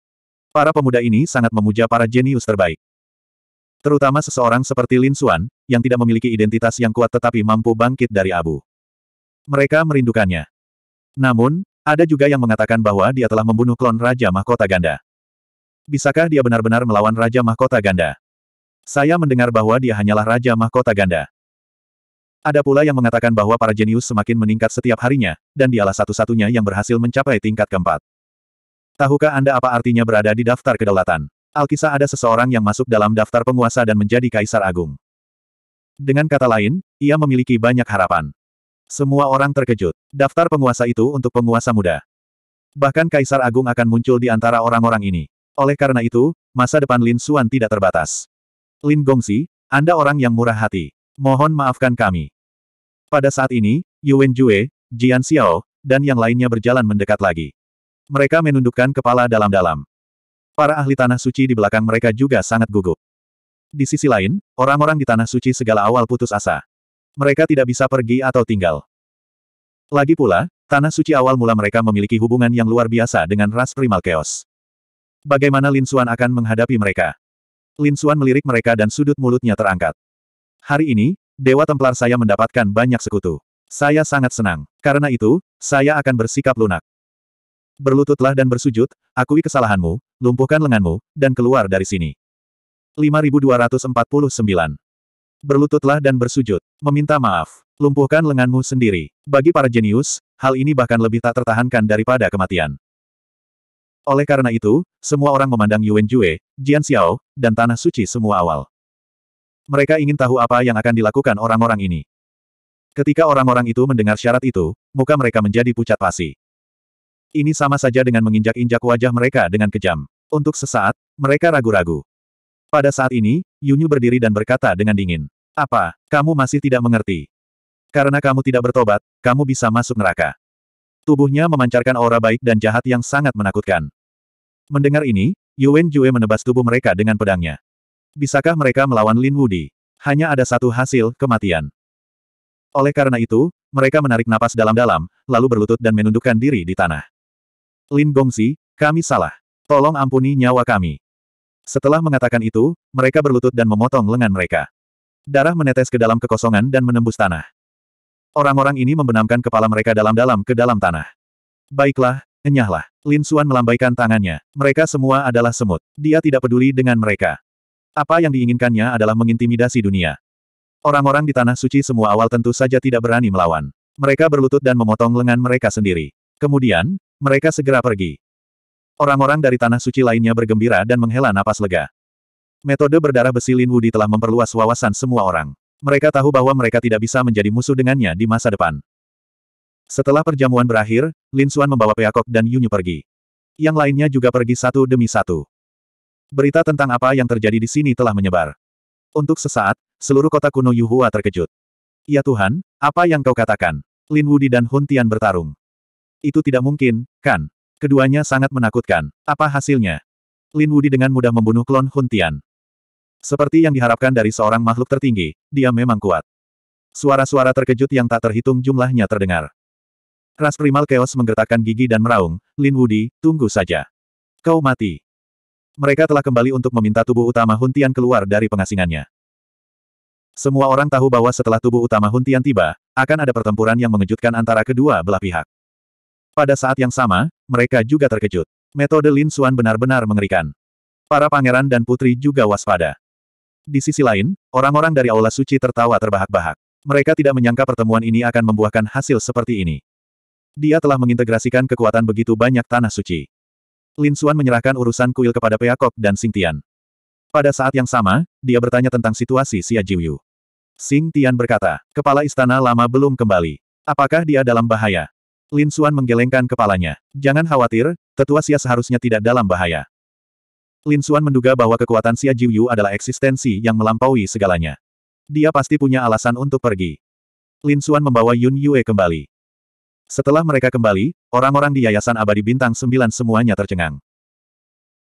Para pemuda ini sangat memuja para jenius terbaik. Terutama seseorang seperti Lin Xuan, yang tidak memiliki identitas yang kuat tetapi mampu bangkit dari abu. Mereka merindukannya. Namun, ada juga yang mengatakan bahwa dia telah membunuh klon Raja Mahkota Ganda. Bisakah dia benar-benar melawan Raja Mahkota Ganda? Saya mendengar bahwa dia hanyalah Raja Mahkota Ganda. Ada pula yang mengatakan bahwa para jenius semakin meningkat setiap harinya, dan dialah satu-satunya yang berhasil mencapai tingkat keempat. Tahukah Anda apa artinya berada di daftar kedaulatan? Alkisah ada seseorang yang masuk dalam daftar penguasa dan menjadi kaisar agung. Dengan kata lain, ia memiliki banyak harapan. Semua orang terkejut. Daftar penguasa itu untuk penguasa muda. Bahkan kaisar agung akan muncul di antara orang-orang ini. Oleh karena itu, masa depan Lin Xuan tidak terbatas. Lin Gongsi, Anda orang yang murah hati. Mohon maafkan kami. Pada saat ini, Yuan Jue, Jian Xiao, dan yang lainnya berjalan mendekat lagi. Mereka menundukkan kepala dalam-dalam. Para ahli Tanah Suci di belakang mereka juga sangat gugup. Di sisi lain, orang-orang di Tanah Suci segala awal putus asa. Mereka tidak bisa pergi atau tinggal. Lagi pula, Tanah Suci awal mula mereka memiliki hubungan yang luar biasa dengan ras primal chaos. Bagaimana Lin Xuan akan menghadapi mereka? Lin Xuan melirik mereka dan sudut mulutnya terangkat. Hari ini, Dewa Templar saya mendapatkan banyak sekutu. Saya sangat senang. Karena itu, saya akan bersikap lunak. Berlututlah dan bersujud, akui kesalahanmu, lumpuhkan lenganmu, dan keluar dari sini. 5249. Berlututlah dan bersujud. Meminta maaf. Lumpuhkan lenganmu sendiri. Bagi para jenius, hal ini bahkan lebih tak tertahankan daripada kematian. Oleh karena itu, semua orang memandang Yuan Jue, Jian Xiao, dan Tanah Suci semua awal. Mereka ingin tahu apa yang akan dilakukan orang-orang ini. Ketika orang-orang itu mendengar syarat itu, muka mereka menjadi pucat pasi. Ini sama saja dengan menginjak-injak wajah mereka dengan kejam. Untuk sesaat, mereka ragu-ragu. Pada saat ini, Yunyu berdiri dan berkata dengan dingin. Apa, kamu masih tidak mengerti? Karena kamu tidak bertobat, kamu bisa masuk neraka. Tubuhnya memancarkan aura baik dan jahat yang sangat menakutkan. Mendengar ini, Yuan Jue menebas tubuh mereka dengan pedangnya. Bisakah mereka melawan Lin Wudi? Hanya ada satu hasil, kematian. Oleh karena itu, mereka menarik napas dalam-dalam, lalu berlutut dan menundukkan diri di tanah. Lin Gongsi, kami salah. Tolong ampuni nyawa kami. Setelah mengatakan itu, mereka berlutut dan memotong lengan mereka. Darah menetes ke dalam kekosongan dan menembus tanah. Orang-orang ini membenamkan kepala mereka dalam-dalam ke dalam tanah. Baiklah, enyahlah. Lin Suan melambaikan tangannya. Mereka semua adalah semut. Dia tidak peduli dengan mereka. Apa yang diinginkannya adalah mengintimidasi dunia. Orang-orang di Tanah Suci semua awal tentu saja tidak berani melawan. Mereka berlutut dan memotong lengan mereka sendiri. Kemudian, mereka segera pergi. Orang-orang dari Tanah Suci lainnya bergembira dan menghela napas lega. Metode berdarah besi Lin Wudi telah memperluas wawasan semua orang. Mereka tahu bahwa mereka tidak bisa menjadi musuh dengannya di masa depan. Setelah perjamuan berakhir, Lin Xuan membawa Peacock dan Yunyu pergi. Yang lainnya juga pergi satu demi satu. Berita tentang apa yang terjadi di sini telah menyebar. Untuk sesaat, seluruh kota kuno Yuhua terkejut. Ya Tuhan, apa yang kau katakan? Lin Wudi dan Hun Tian bertarung. Itu tidak mungkin, kan? Keduanya sangat menakutkan. Apa hasilnya? Lin Wudi dengan mudah membunuh klon Hun Tian. Seperti yang diharapkan dari seorang makhluk tertinggi, dia memang kuat. Suara-suara terkejut yang tak terhitung jumlahnya terdengar. Ras primal chaos menggertakkan gigi dan meraung, Lin Wudi, tunggu saja. Kau mati. Mereka telah kembali untuk meminta tubuh utama Huntian keluar dari pengasingannya. Semua orang tahu bahwa setelah tubuh utama Huntian tiba, akan ada pertempuran yang mengejutkan antara kedua belah pihak. Pada saat yang sama, mereka juga terkejut. Metode Lin Xuan benar-benar mengerikan. Para pangeran dan putri juga waspada. Di sisi lain, orang-orang dari Aula Suci tertawa terbahak-bahak. Mereka tidak menyangka pertemuan ini akan membuahkan hasil seperti ini. Dia telah mengintegrasikan kekuatan begitu banyak tanah suci. Lin Xuan menyerahkan urusan kuil kepada Peacock dan Sing Tian. Pada saat yang sama, dia bertanya tentang situasi Xia Jiuyu. Sing Tian berkata, kepala istana lama belum kembali. Apakah dia dalam bahaya? Lin Xuan menggelengkan kepalanya. Jangan khawatir, tetua Xia seharusnya tidak dalam bahaya. Lin Xuan menduga bahwa kekuatan Xia Jiuyu adalah eksistensi yang melampaui segalanya. Dia pasti punya alasan untuk pergi. Lin Xuan membawa Yun Yue kembali. Setelah mereka kembali, orang-orang di Yayasan Abadi Bintang Sembilan semuanya tercengang.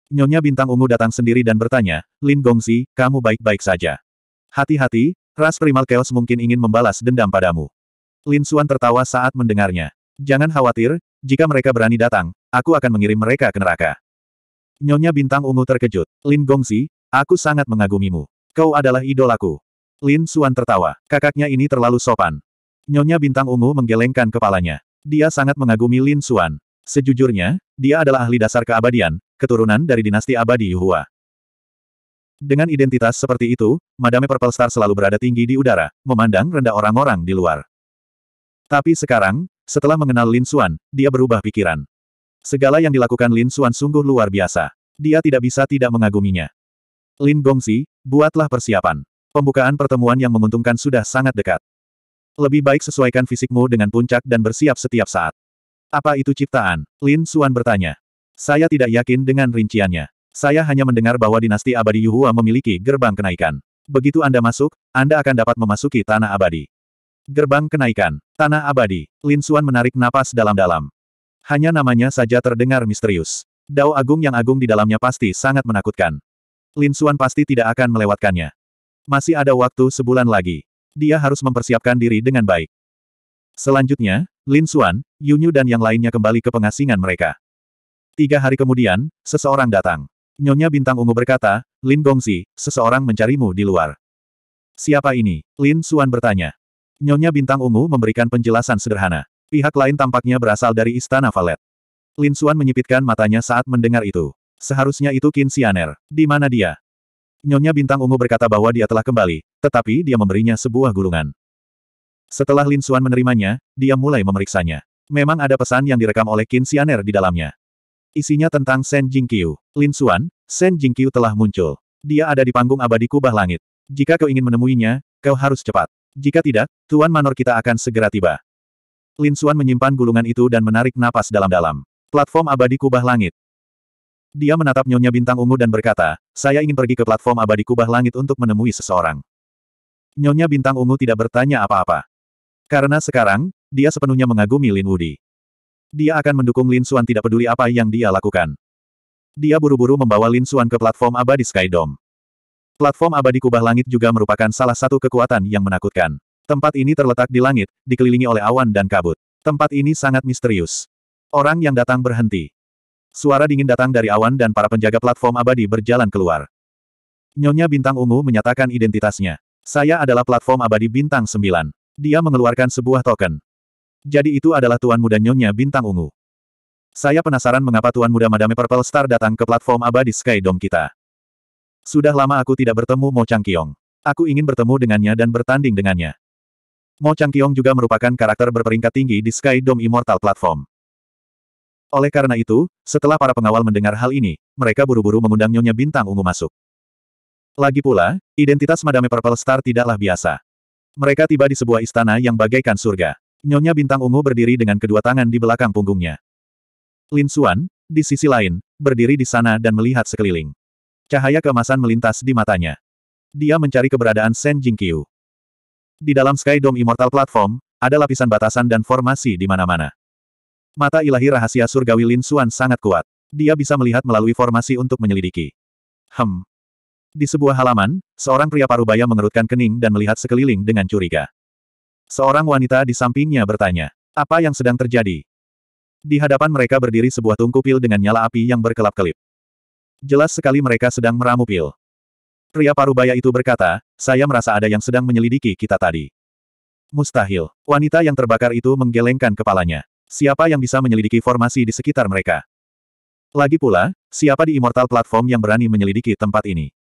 Nyonya Bintang Ungu datang sendiri dan bertanya, Lin Gongzi, kamu baik-baik saja. Hati-hati, ras primal chaos mungkin ingin membalas dendam padamu. Lin Xuan tertawa saat mendengarnya. Jangan khawatir, jika mereka berani datang, aku akan mengirim mereka ke neraka. Nyonya Bintang Ungu terkejut. Lin Gongzi, aku sangat mengagumimu. Kau adalah idolaku. Lin Xuan tertawa. Kakaknya ini terlalu sopan. Nyonya Bintang Ungu menggelengkan kepalanya. Dia sangat mengagumi Lin Xuan. Sejujurnya, dia adalah ahli dasar keabadian, keturunan dari dinasti abadi Yuhua. Dengan identitas seperti itu, Madame Purple Star selalu berada tinggi di udara, memandang rendah orang-orang di luar. Tapi sekarang, setelah mengenal Lin Xuan, dia berubah pikiran. Segala yang dilakukan Lin Xuan sungguh luar biasa. Dia tidak bisa tidak mengaguminya. Lin Gongsi, buatlah persiapan. Pembukaan pertemuan yang menguntungkan sudah sangat dekat. Lebih baik sesuaikan fisikmu dengan puncak dan bersiap setiap saat. Apa itu ciptaan? Lin Suan bertanya. Saya tidak yakin dengan rinciannya. Saya hanya mendengar bahwa dinasti abadi Yuhua memiliki gerbang kenaikan. Begitu Anda masuk, Anda akan dapat memasuki tanah abadi. Gerbang kenaikan. Tanah abadi. Lin Suan menarik napas dalam-dalam. Hanya namanya saja terdengar misterius. Dao agung yang agung di dalamnya pasti sangat menakutkan. Lin Suan pasti tidak akan melewatkannya. Masih ada waktu sebulan lagi dia harus mempersiapkan diri dengan baik. Selanjutnya, Lin Xuan, Yunyu dan yang lainnya kembali ke pengasingan mereka. Tiga hari kemudian, seseorang datang. Nyonya Bintang Ungu berkata, Lin Gongzi, seseorang mencarimu di luar. Siapa ini? Lin Xuan bertanya. Nyonya Bintang Ungu memberikan penjelasan sederhana. Pihak lain tampaknya berasal dari Istana Valet. Lin Xuan menyipitkan matanya saat mendengar itu. Seharusnya itu Qin Xianer. Di mana dia? Nyonya Bintang Ungu berkata bahwa dia telah kembali, tetapi dia memberinya sebuah gulungan. Setelah Lin Xuan menerimanya, dia mulai memeriksanya. Memang ada pesan yang direkam oleh Qin Xianer di dalamnya. Isinya tentang Shen Jingqiu. Lin Xuan, Shen Jingqiu telah muncul. Dia ada di panggung abadi kubah langit. Jika kau ingin menemuinya, kau harus cepat. Jika tidak, Tuan Manor kita akan segera tiba. Lin Xuan menyimpan gulungan itu dan menarik napas dalam-dalam. Platform abadi kubah langit. Dia menatap Nyonya Bintang Ungu dan berkata, saya ingin pergi ke platform abadi kubah langit untuk menemui seseorang. Nyonya Bintang Ungu tidak bertanya apa-apa. Karena sekarang, dia sepenuhnya mengagumi Lin Wudi. Dia akan mendukung Lin Xuan tidak peduli apa yang dia lakukan. Dia buru-buru membawa Lin Xuan ke platform abadi Sky Dome. Platform abadi kubah langit juga merupakan salah satu kekuatan yang menakutkan. Tempat ini terletak di langit, dikelilingi oleh awan dan kabut. Tempat ini sangat misterius. Orang yang datang berhenti. Suara dingin datang dari awan dan para penjaga platform abadi berjalan keluar. Nyonya Bintang Ungu menyatakan identitasnya. Saya adalah platform abadi bintang sembilan. Dia mengeluarkan sebuah token. Jadi itu adalah tuan muda nyonya bintang ungu. Saya penasaran mengapa tuan muda Madame Purple Star datang ke platform abadi Sky Dome kita. Sudah lama aku tidak bertemu Mo Changqiong. Aku ingin bertemu dengannya dan bertanding dengannya. Mo Changqiong juga merupakan karakter berperingkat tinggi di Sky Dome Immortal Platform. Oleh karena itu, setelah para pengawal mendengar hal ini, mereka buru-buru mengundang Nyonya Bintang Ungu masuk. Lagi pula, identitas Madame Purple Star tidaklah biasa. Mereka tiba di sebuah istana yang bagaikan surga. Nyonya bintang ungu berdiri dengan kedua tangan di belakang punggungnya. Lin Xuan, di sisi lain, berdiri di sana dan melihat sekeliling. Cahaya kemasan melintas di matanya. Dia mencari keberadaan Shen Jingqiu. Di dalam Sky Dome Immortal Platform, ada lapisan batasan dan formasi di mana-mana. Mata ilahi rahasia surgawi Lin Xuan sangat kuat. Dia bisa melihat melalui formasi untuk menyelidiki. Hem, di sebuah halaman, seorang pria parubaya mengerutkan kening dan melihat sekeliling dengan curiga. Seorang wanita di sampingnya bertanya, apa yang sedang terjadi? Di hadapan mereka berdiri sebuah tungku pil dengan nyala api yang berkelap-kelip. Jelas sekali mereka sedang meramu pil. Pria parubaya itu berkata, saya merasa ada yang sedang menyelidiki kita tadi. Mustahil. Wanita yang terbakar itu menggelengkan kepalanya. Siapa yang bisa menyelidiki formasi di sekitar mereka? Lagi pula, siapa di Immortal Platform yang berani menyelidiki tempat ini?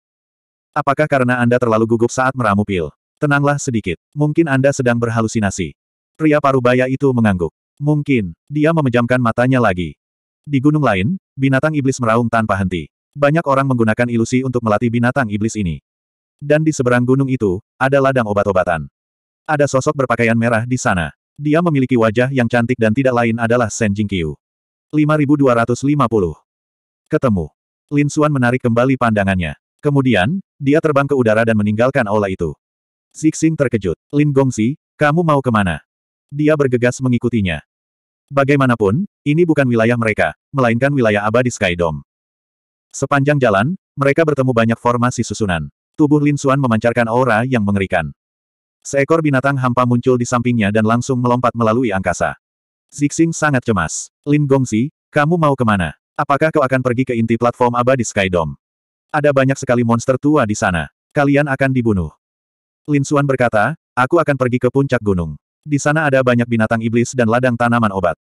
Apakah karena Anda terlalu gugup saat meramu pil? Tenanglah sedikit. Mungkin Anda sedang berhalusinasi. Pria parubaya itu mengangguk. Mungkin, dia memejamkan matanya lagi. Di gunung lain, binatang iblis meraung tanpa henti. Banyak orang menggunakan ilusi untuk melatih binatang iblis ini. Dan di seberang gunung itu, ada ladang obat-obatan. Ada sosok berpakaian merah di sana. Dia memiliki wajah yang cantik dan tidak lain adalah Shen Jingqiu. 5250. Ketemu. Lin Xuan menarik kembali pandangannya. Kemudian, dia terbang ke udara dan meninggalkan aula itu. Zixing terkejut. Lin Gongsi, kamu mau kemana? Dia bergegas mengikutinya. Bagaimanapun, ini bukan wilayah mereka, melainkan wilayah abadi Skydome. Sepanjang jalan, mereka bertemu banyak formasi susunan. Tubuh Lin Xuan memancarkan aura yang mengerikan. Seekor binatang hampa muncul di sampingnya dan langsung melompat melalui angkasa. Zixing sangat cemas. Lin Gongsi, kamu mau kemana? Apakah kau akan pergi ke inti platform abadi Skydome? Ada banyak sekali monster tua di sana. Kalian akan dibunuh. Lin Xuan berkata, aku akan pergi ke puncak gunung. Di sana ada banyak binatang iblis dan ladang tanaman obat.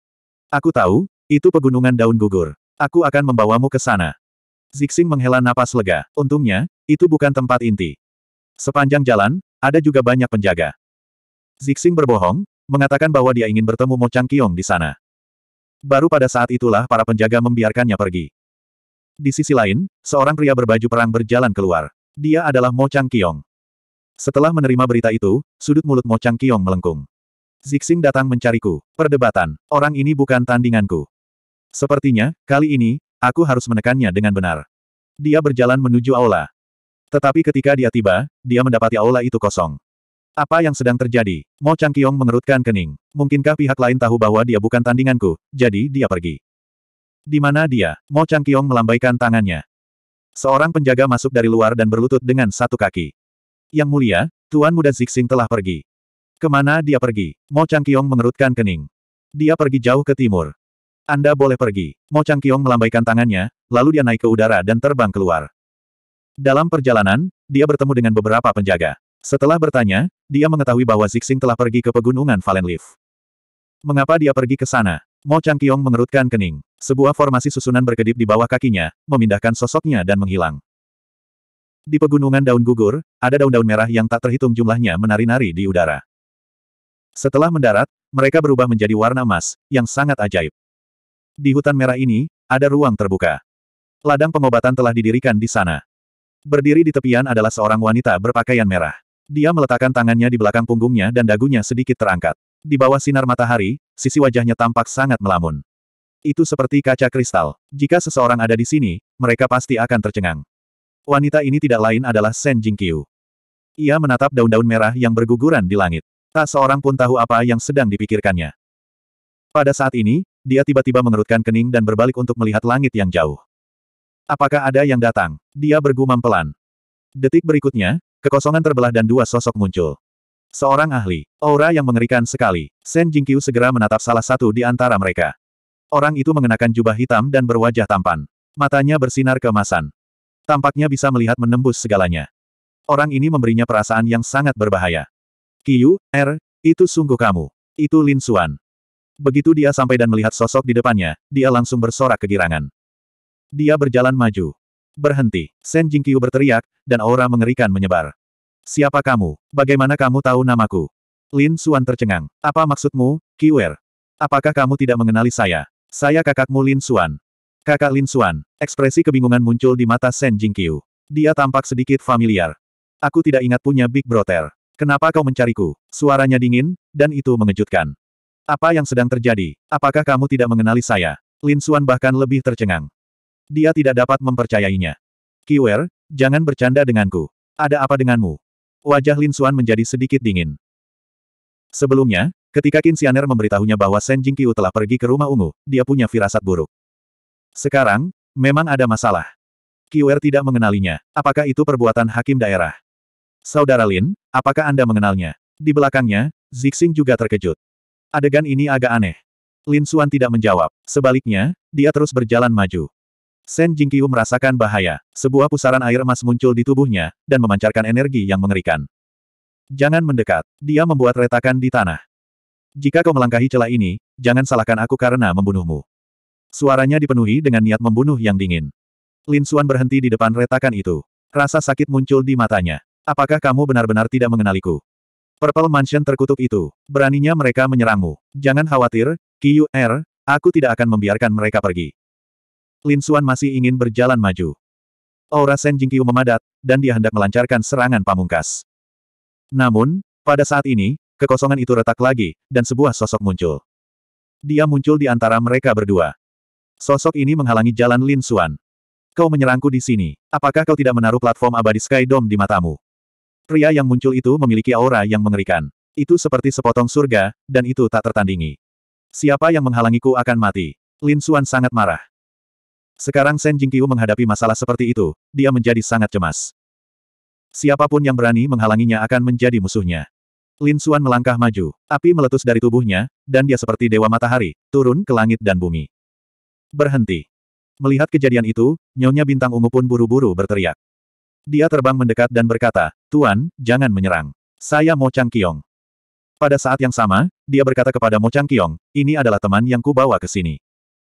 Aku tahu, itu pegunungan daun gugur. Aku akan membawamu ke sana. Zixing menghela napas lega. Untungnya, itu bukan tempat inti. Sepanjang jalan, ada juga banyak penjaga. Zixing berbohong, mengatakan bahwa dia ingin bertemu Mo Chang Changqiong di sana. Baru pada saat itulah para penjaga membiarkannya pergi. Di sisi lain, seorang pria berbaju perang berjalan keluar. Dia adalah Mo Chang Kiong. Setelah menerima berita itu, sudut mulut Mo Chang Kiong melengkung. Zixing datang mencariku. Perdebatan. Orang ini bukan tandinganku. Sepertinya, kali ini, aku harus menekannya dengan benar. Dia berjalan menuju aula. Tetapi ketika dia tiba, dia mendapati aula itu kosong. Apa yang sedang terjadi? Mo Changqiong mengerutkan kening. Mungkinkah pihak lain tahu bahwa dia bukan tandinganku, jadi dia pergi. Di mana dia? Mo Changqiong melambaikan tangannya. Seorang penjaga masuk dari luar dan berlutut dengan satu kaki. Yang mulia, Tuan Muda Zixing telah pergi. Kemana dia pergi? Mo Changqiong mengerutkan kening. Dia pergi jauh ke timur. Anda boleh pergi. Mo Changqiong melambaikan tangannya, lalu dia naik ke udara dan terbang keluar. Dalam perjalanan, dia bertemu dengan beberapa penjaga. Setelah bertanya, dia mengetahui bahwa Zixing telah pergi ke pegunungan Valenleaf. Mengapa dia pergi ke sana? Mo Changqiong mengerutkan kening. Sebuah formasi susunan berkedip di bawah kakinya, memindahkan sosoknya dan menghilang. Di pegunungan daun gugur, ada daun-daun merah yang tak terhitung jumlahnya menari-nari di udara. Setelah mendarat, mereka berubah menjadi warna emas, yang sangat ajaib. Di hutan merah ini, ada ruang terbuka. Ladang pengobatan telah didirikan di sana. Berdiri di tepian adalah seorang wanita berpakaian merah. Dia meletakkan tangannya di belakang punggungnya dan dagunya sedikit terangkat. Di bawah sinar matahari, sisi wajahnya tampak sangat melamun. Itu seperti kaca kristal. Jika seseorang ada di sini, mereka pasti akan tercengang. Wanita ini tidak lain adalah Shen Jingqiu. Ia menatap daun-daun merah yang berguguran di langit. Tak seorang pun tahu apa yang sedang dipikirkannya. Pada saat ini, dia tiba-tiba mengerutkan kening dan berbalik untuk melihat langit yang jauh. Apakah ada yang datang? Dia bergumam pelan. Detik berikutnya, kekosongan terbelah dan dua sosok muncul. Seorang ahli, aura yang mengerikan sekali, Shen Jingqiu segera menatap salah satu di antara mereka. Orang itu mengenakan jubah hitam dan berwajah tampan. Matanya bersinar keemasan. Tampaknya bisa melihat menembus segalanya. Orang ini memberinya perasaan yang sangat berbahaya. Kiyu, Er, itu sungguh kamu. Itu Lin Suan. Begitu dia sampai dan melihat sosok di depannya, dia langsung bersorak kegirangan. Dia berjalan maju. Berhenti. Jing Jingqiu berteriak, dan aura mengerikan menyebar. Siapa kamu? Bagaimana kamu tahu namaku? Lin Suan tercengang. Apa maksudmu, Kiwer? Apakah kamu tidak mengenali saya? Saya kakakmu Lin Suan. Kakak Lin Suan. ekspresi kebingungan muncul di mata Shen Jingqiu. Dia tampak sedikit familiar. Aku tidak ingat punya Big Brother. Kenapa kau mencariku? Suaranya dingin, dan itu mengejutkan. Apa yang sedang terjadi? Apakah kamu tidak mengenali saya? Lin Suan bahkan lebih tercengang. Dia tidak dapat mempercayainya. Kiwer, jangan bercanda denganku. Ada apa denganmu? Wajah Lin Suan menjadi sedikit dingin. Sebelumnya, Ketika Qin Xianer memberitahunya bahwa Shen Jingqiu telah pergi ke rumah ungu, dia punya firasat buruk. Sekarang, memang ada masalah. Qiu'er tidak mengenalinya. Apakah itu perbuatan hakim daerah? Saudara Lin, apakah Anda mengenalnya? Di belakangnya, Zixing juga terkejut. Adegan ini agak aneh. Lin Xuan tidak menjawab. Sebaliknya, dia terus berjalan maju. Shen Jingqiu merasakan bahaya. Sebuah pusaran air emas muncul di tubuhnya, dan memancarkan energi yang mengerikan. Jangan mendekat. Dia membuat retakan di tanah. Jika kau melangkahi celah ini, jangan salahkan aku karena membunuhmu. Suaranya dipenuhi dengan niat membunuh yang dingin. Lin Xuan berhenti di depan retakan itu. Rasa sakit muncul di matanya. Apakah kamu benar-benar tidak mengenaliku? Purple Mansion terkutuk itu. Beraninya mereka menyerangmu. Jangan khawatir, QR, er, aku tidak akan membiarkan mereka pergi. Lin Xuan masih ingin berjalan maju. Aura Sen Jingqiu memadat, dan dia hendak melancarkan serangan pamungkas. Namun, pada saat ini, Kekosongan itu retak lagi, dan sebuah sosok muncul. Dia muncul di antara mereka berdua. Sosok ini menghalangi jalan Lin Xuan. Kau menyerangku di sini. Apakah kau tidak menaruh platform abadi Sky Dome di matamu? Pria yang muncul itu memiliki aura yang mengerikan. Itu seperti sepotong surga, dan itu tak tertandingi. Siapa yang menghalangiku akan mati. Lin Xuan sangat marah. Sekarang Shen Jingqiu menghadapi masalah seperti itu, dia menjadi sangat cemas. Siapapun yang berani menghalanginya akan menjadi musuhnya. Lin Xuan melangkah maju, api meletus dari tubuhnya, dan dia seperti dewa matahari, turun ke langit dan bumi. Berhenti. Melihat kejadian itu, Nyonya Bintang Ungu pun buru-buru berteriak. Dia terbang mendekat dan berkata, Tuan, jangan menyerang. Saya Mo Chang Kiong. Pada saat yang sama, dia berkata kepada Mo Chang Kiong, ini adalah teman yang kubawa ke sini.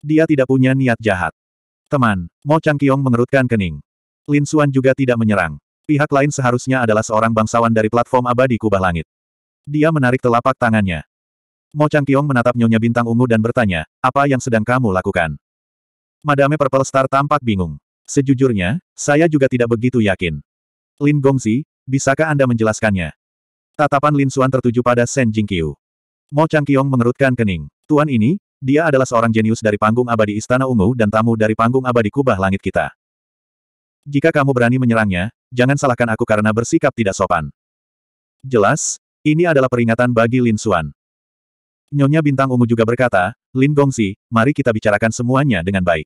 Dia tidak punya niat jahat. Teman, Mo Chang Kiong mengerutkan kening. Lin Xuan juga tidak menyerang. Pihak lain seharusnya adalah seorang bangsawan dari platform abadi kubah langit. Dia menarik telapak tangannya. Mo Changqiong menatap Nyonya Bintang Ungu dan bertanya, apa yang sedang kamu lakukan? Madame Purple Star tampak bingung. Sejujurnya, saya juga tidak begitu yakin. Lin Gongzi, bisakah Anda menjelaskannya? Tatapan Lin Xuan tertuju pada Shen Jingqiu. Mo Changqiong mengerutkan kening. Tuan ini, dia adalah seorang jenius dari panggung abadi Istana Ungu dan tamu dari panggung abadi kubah langit kita. Jika kamu berani menyerangnya, jangan salahkan aku karena bersikap tidak sopan. Jelas, ini adalah peringatan bagi Lin Xuan. Nyonya Bintang Ungu juga berkata, Lin Gongsi, mari kita bicarakan semuanya dengan baik.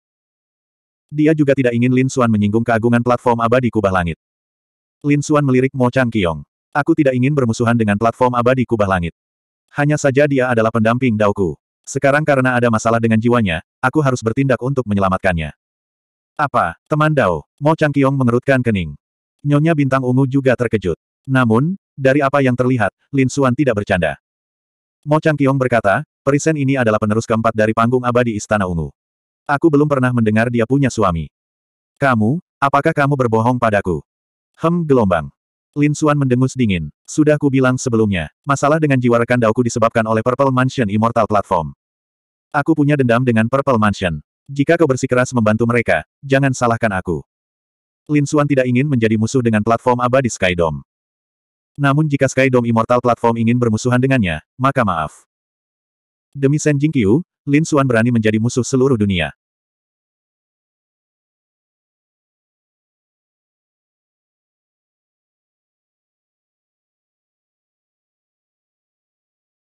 Dia juga tidak ingin Lin Xuan menyinggung keagungan platform abadi kubah langit. Lin Xuan melirik Mo Chang Kiong. Aku tidak ingin bermusuhan dengan platform abadi kubah langit. Hanya saja dia adalah pendamping Daoku. Sekarang karena ada masalah dengan jiwanya, aku harus bertindak untuk menyelamatkannya. Apa, teman Dao? Mo Chang Kiong mengerutkan kening. Nyonya Bintang Ungu juga terkejut. Namun, dari apa yang terlihat, Lin Xuan tidak bercanda. Mo Changqiong berkata, perisen ini adalah penerus keempat dari panggung abadi Istana Ungu. Aku belum pernah mendengar dia punya suami. Kamu, apakah kamu berbohong padaku? Hem gelombang. Lin Xuan mendengus dingin. Sudah ku bilang sebelumnya, masalah dengan jiwa rekan dauku disebabkan oleh Purple Mansion Immortal Platform. Aku punya dendam dengan Purple Mansion. Jika kau bersikeras membantu mereka, jangan salahkan aku. Lin Xuan tidak ingin menjadi musuh dengan platform abadi Skydome. Namun jika Sky Dome Immortal Platform ingin bermusuhan dengannya, maka maaf. Demi Shen Jingqiu, Lin Xuan berani menjadi musuh seluruh dunia.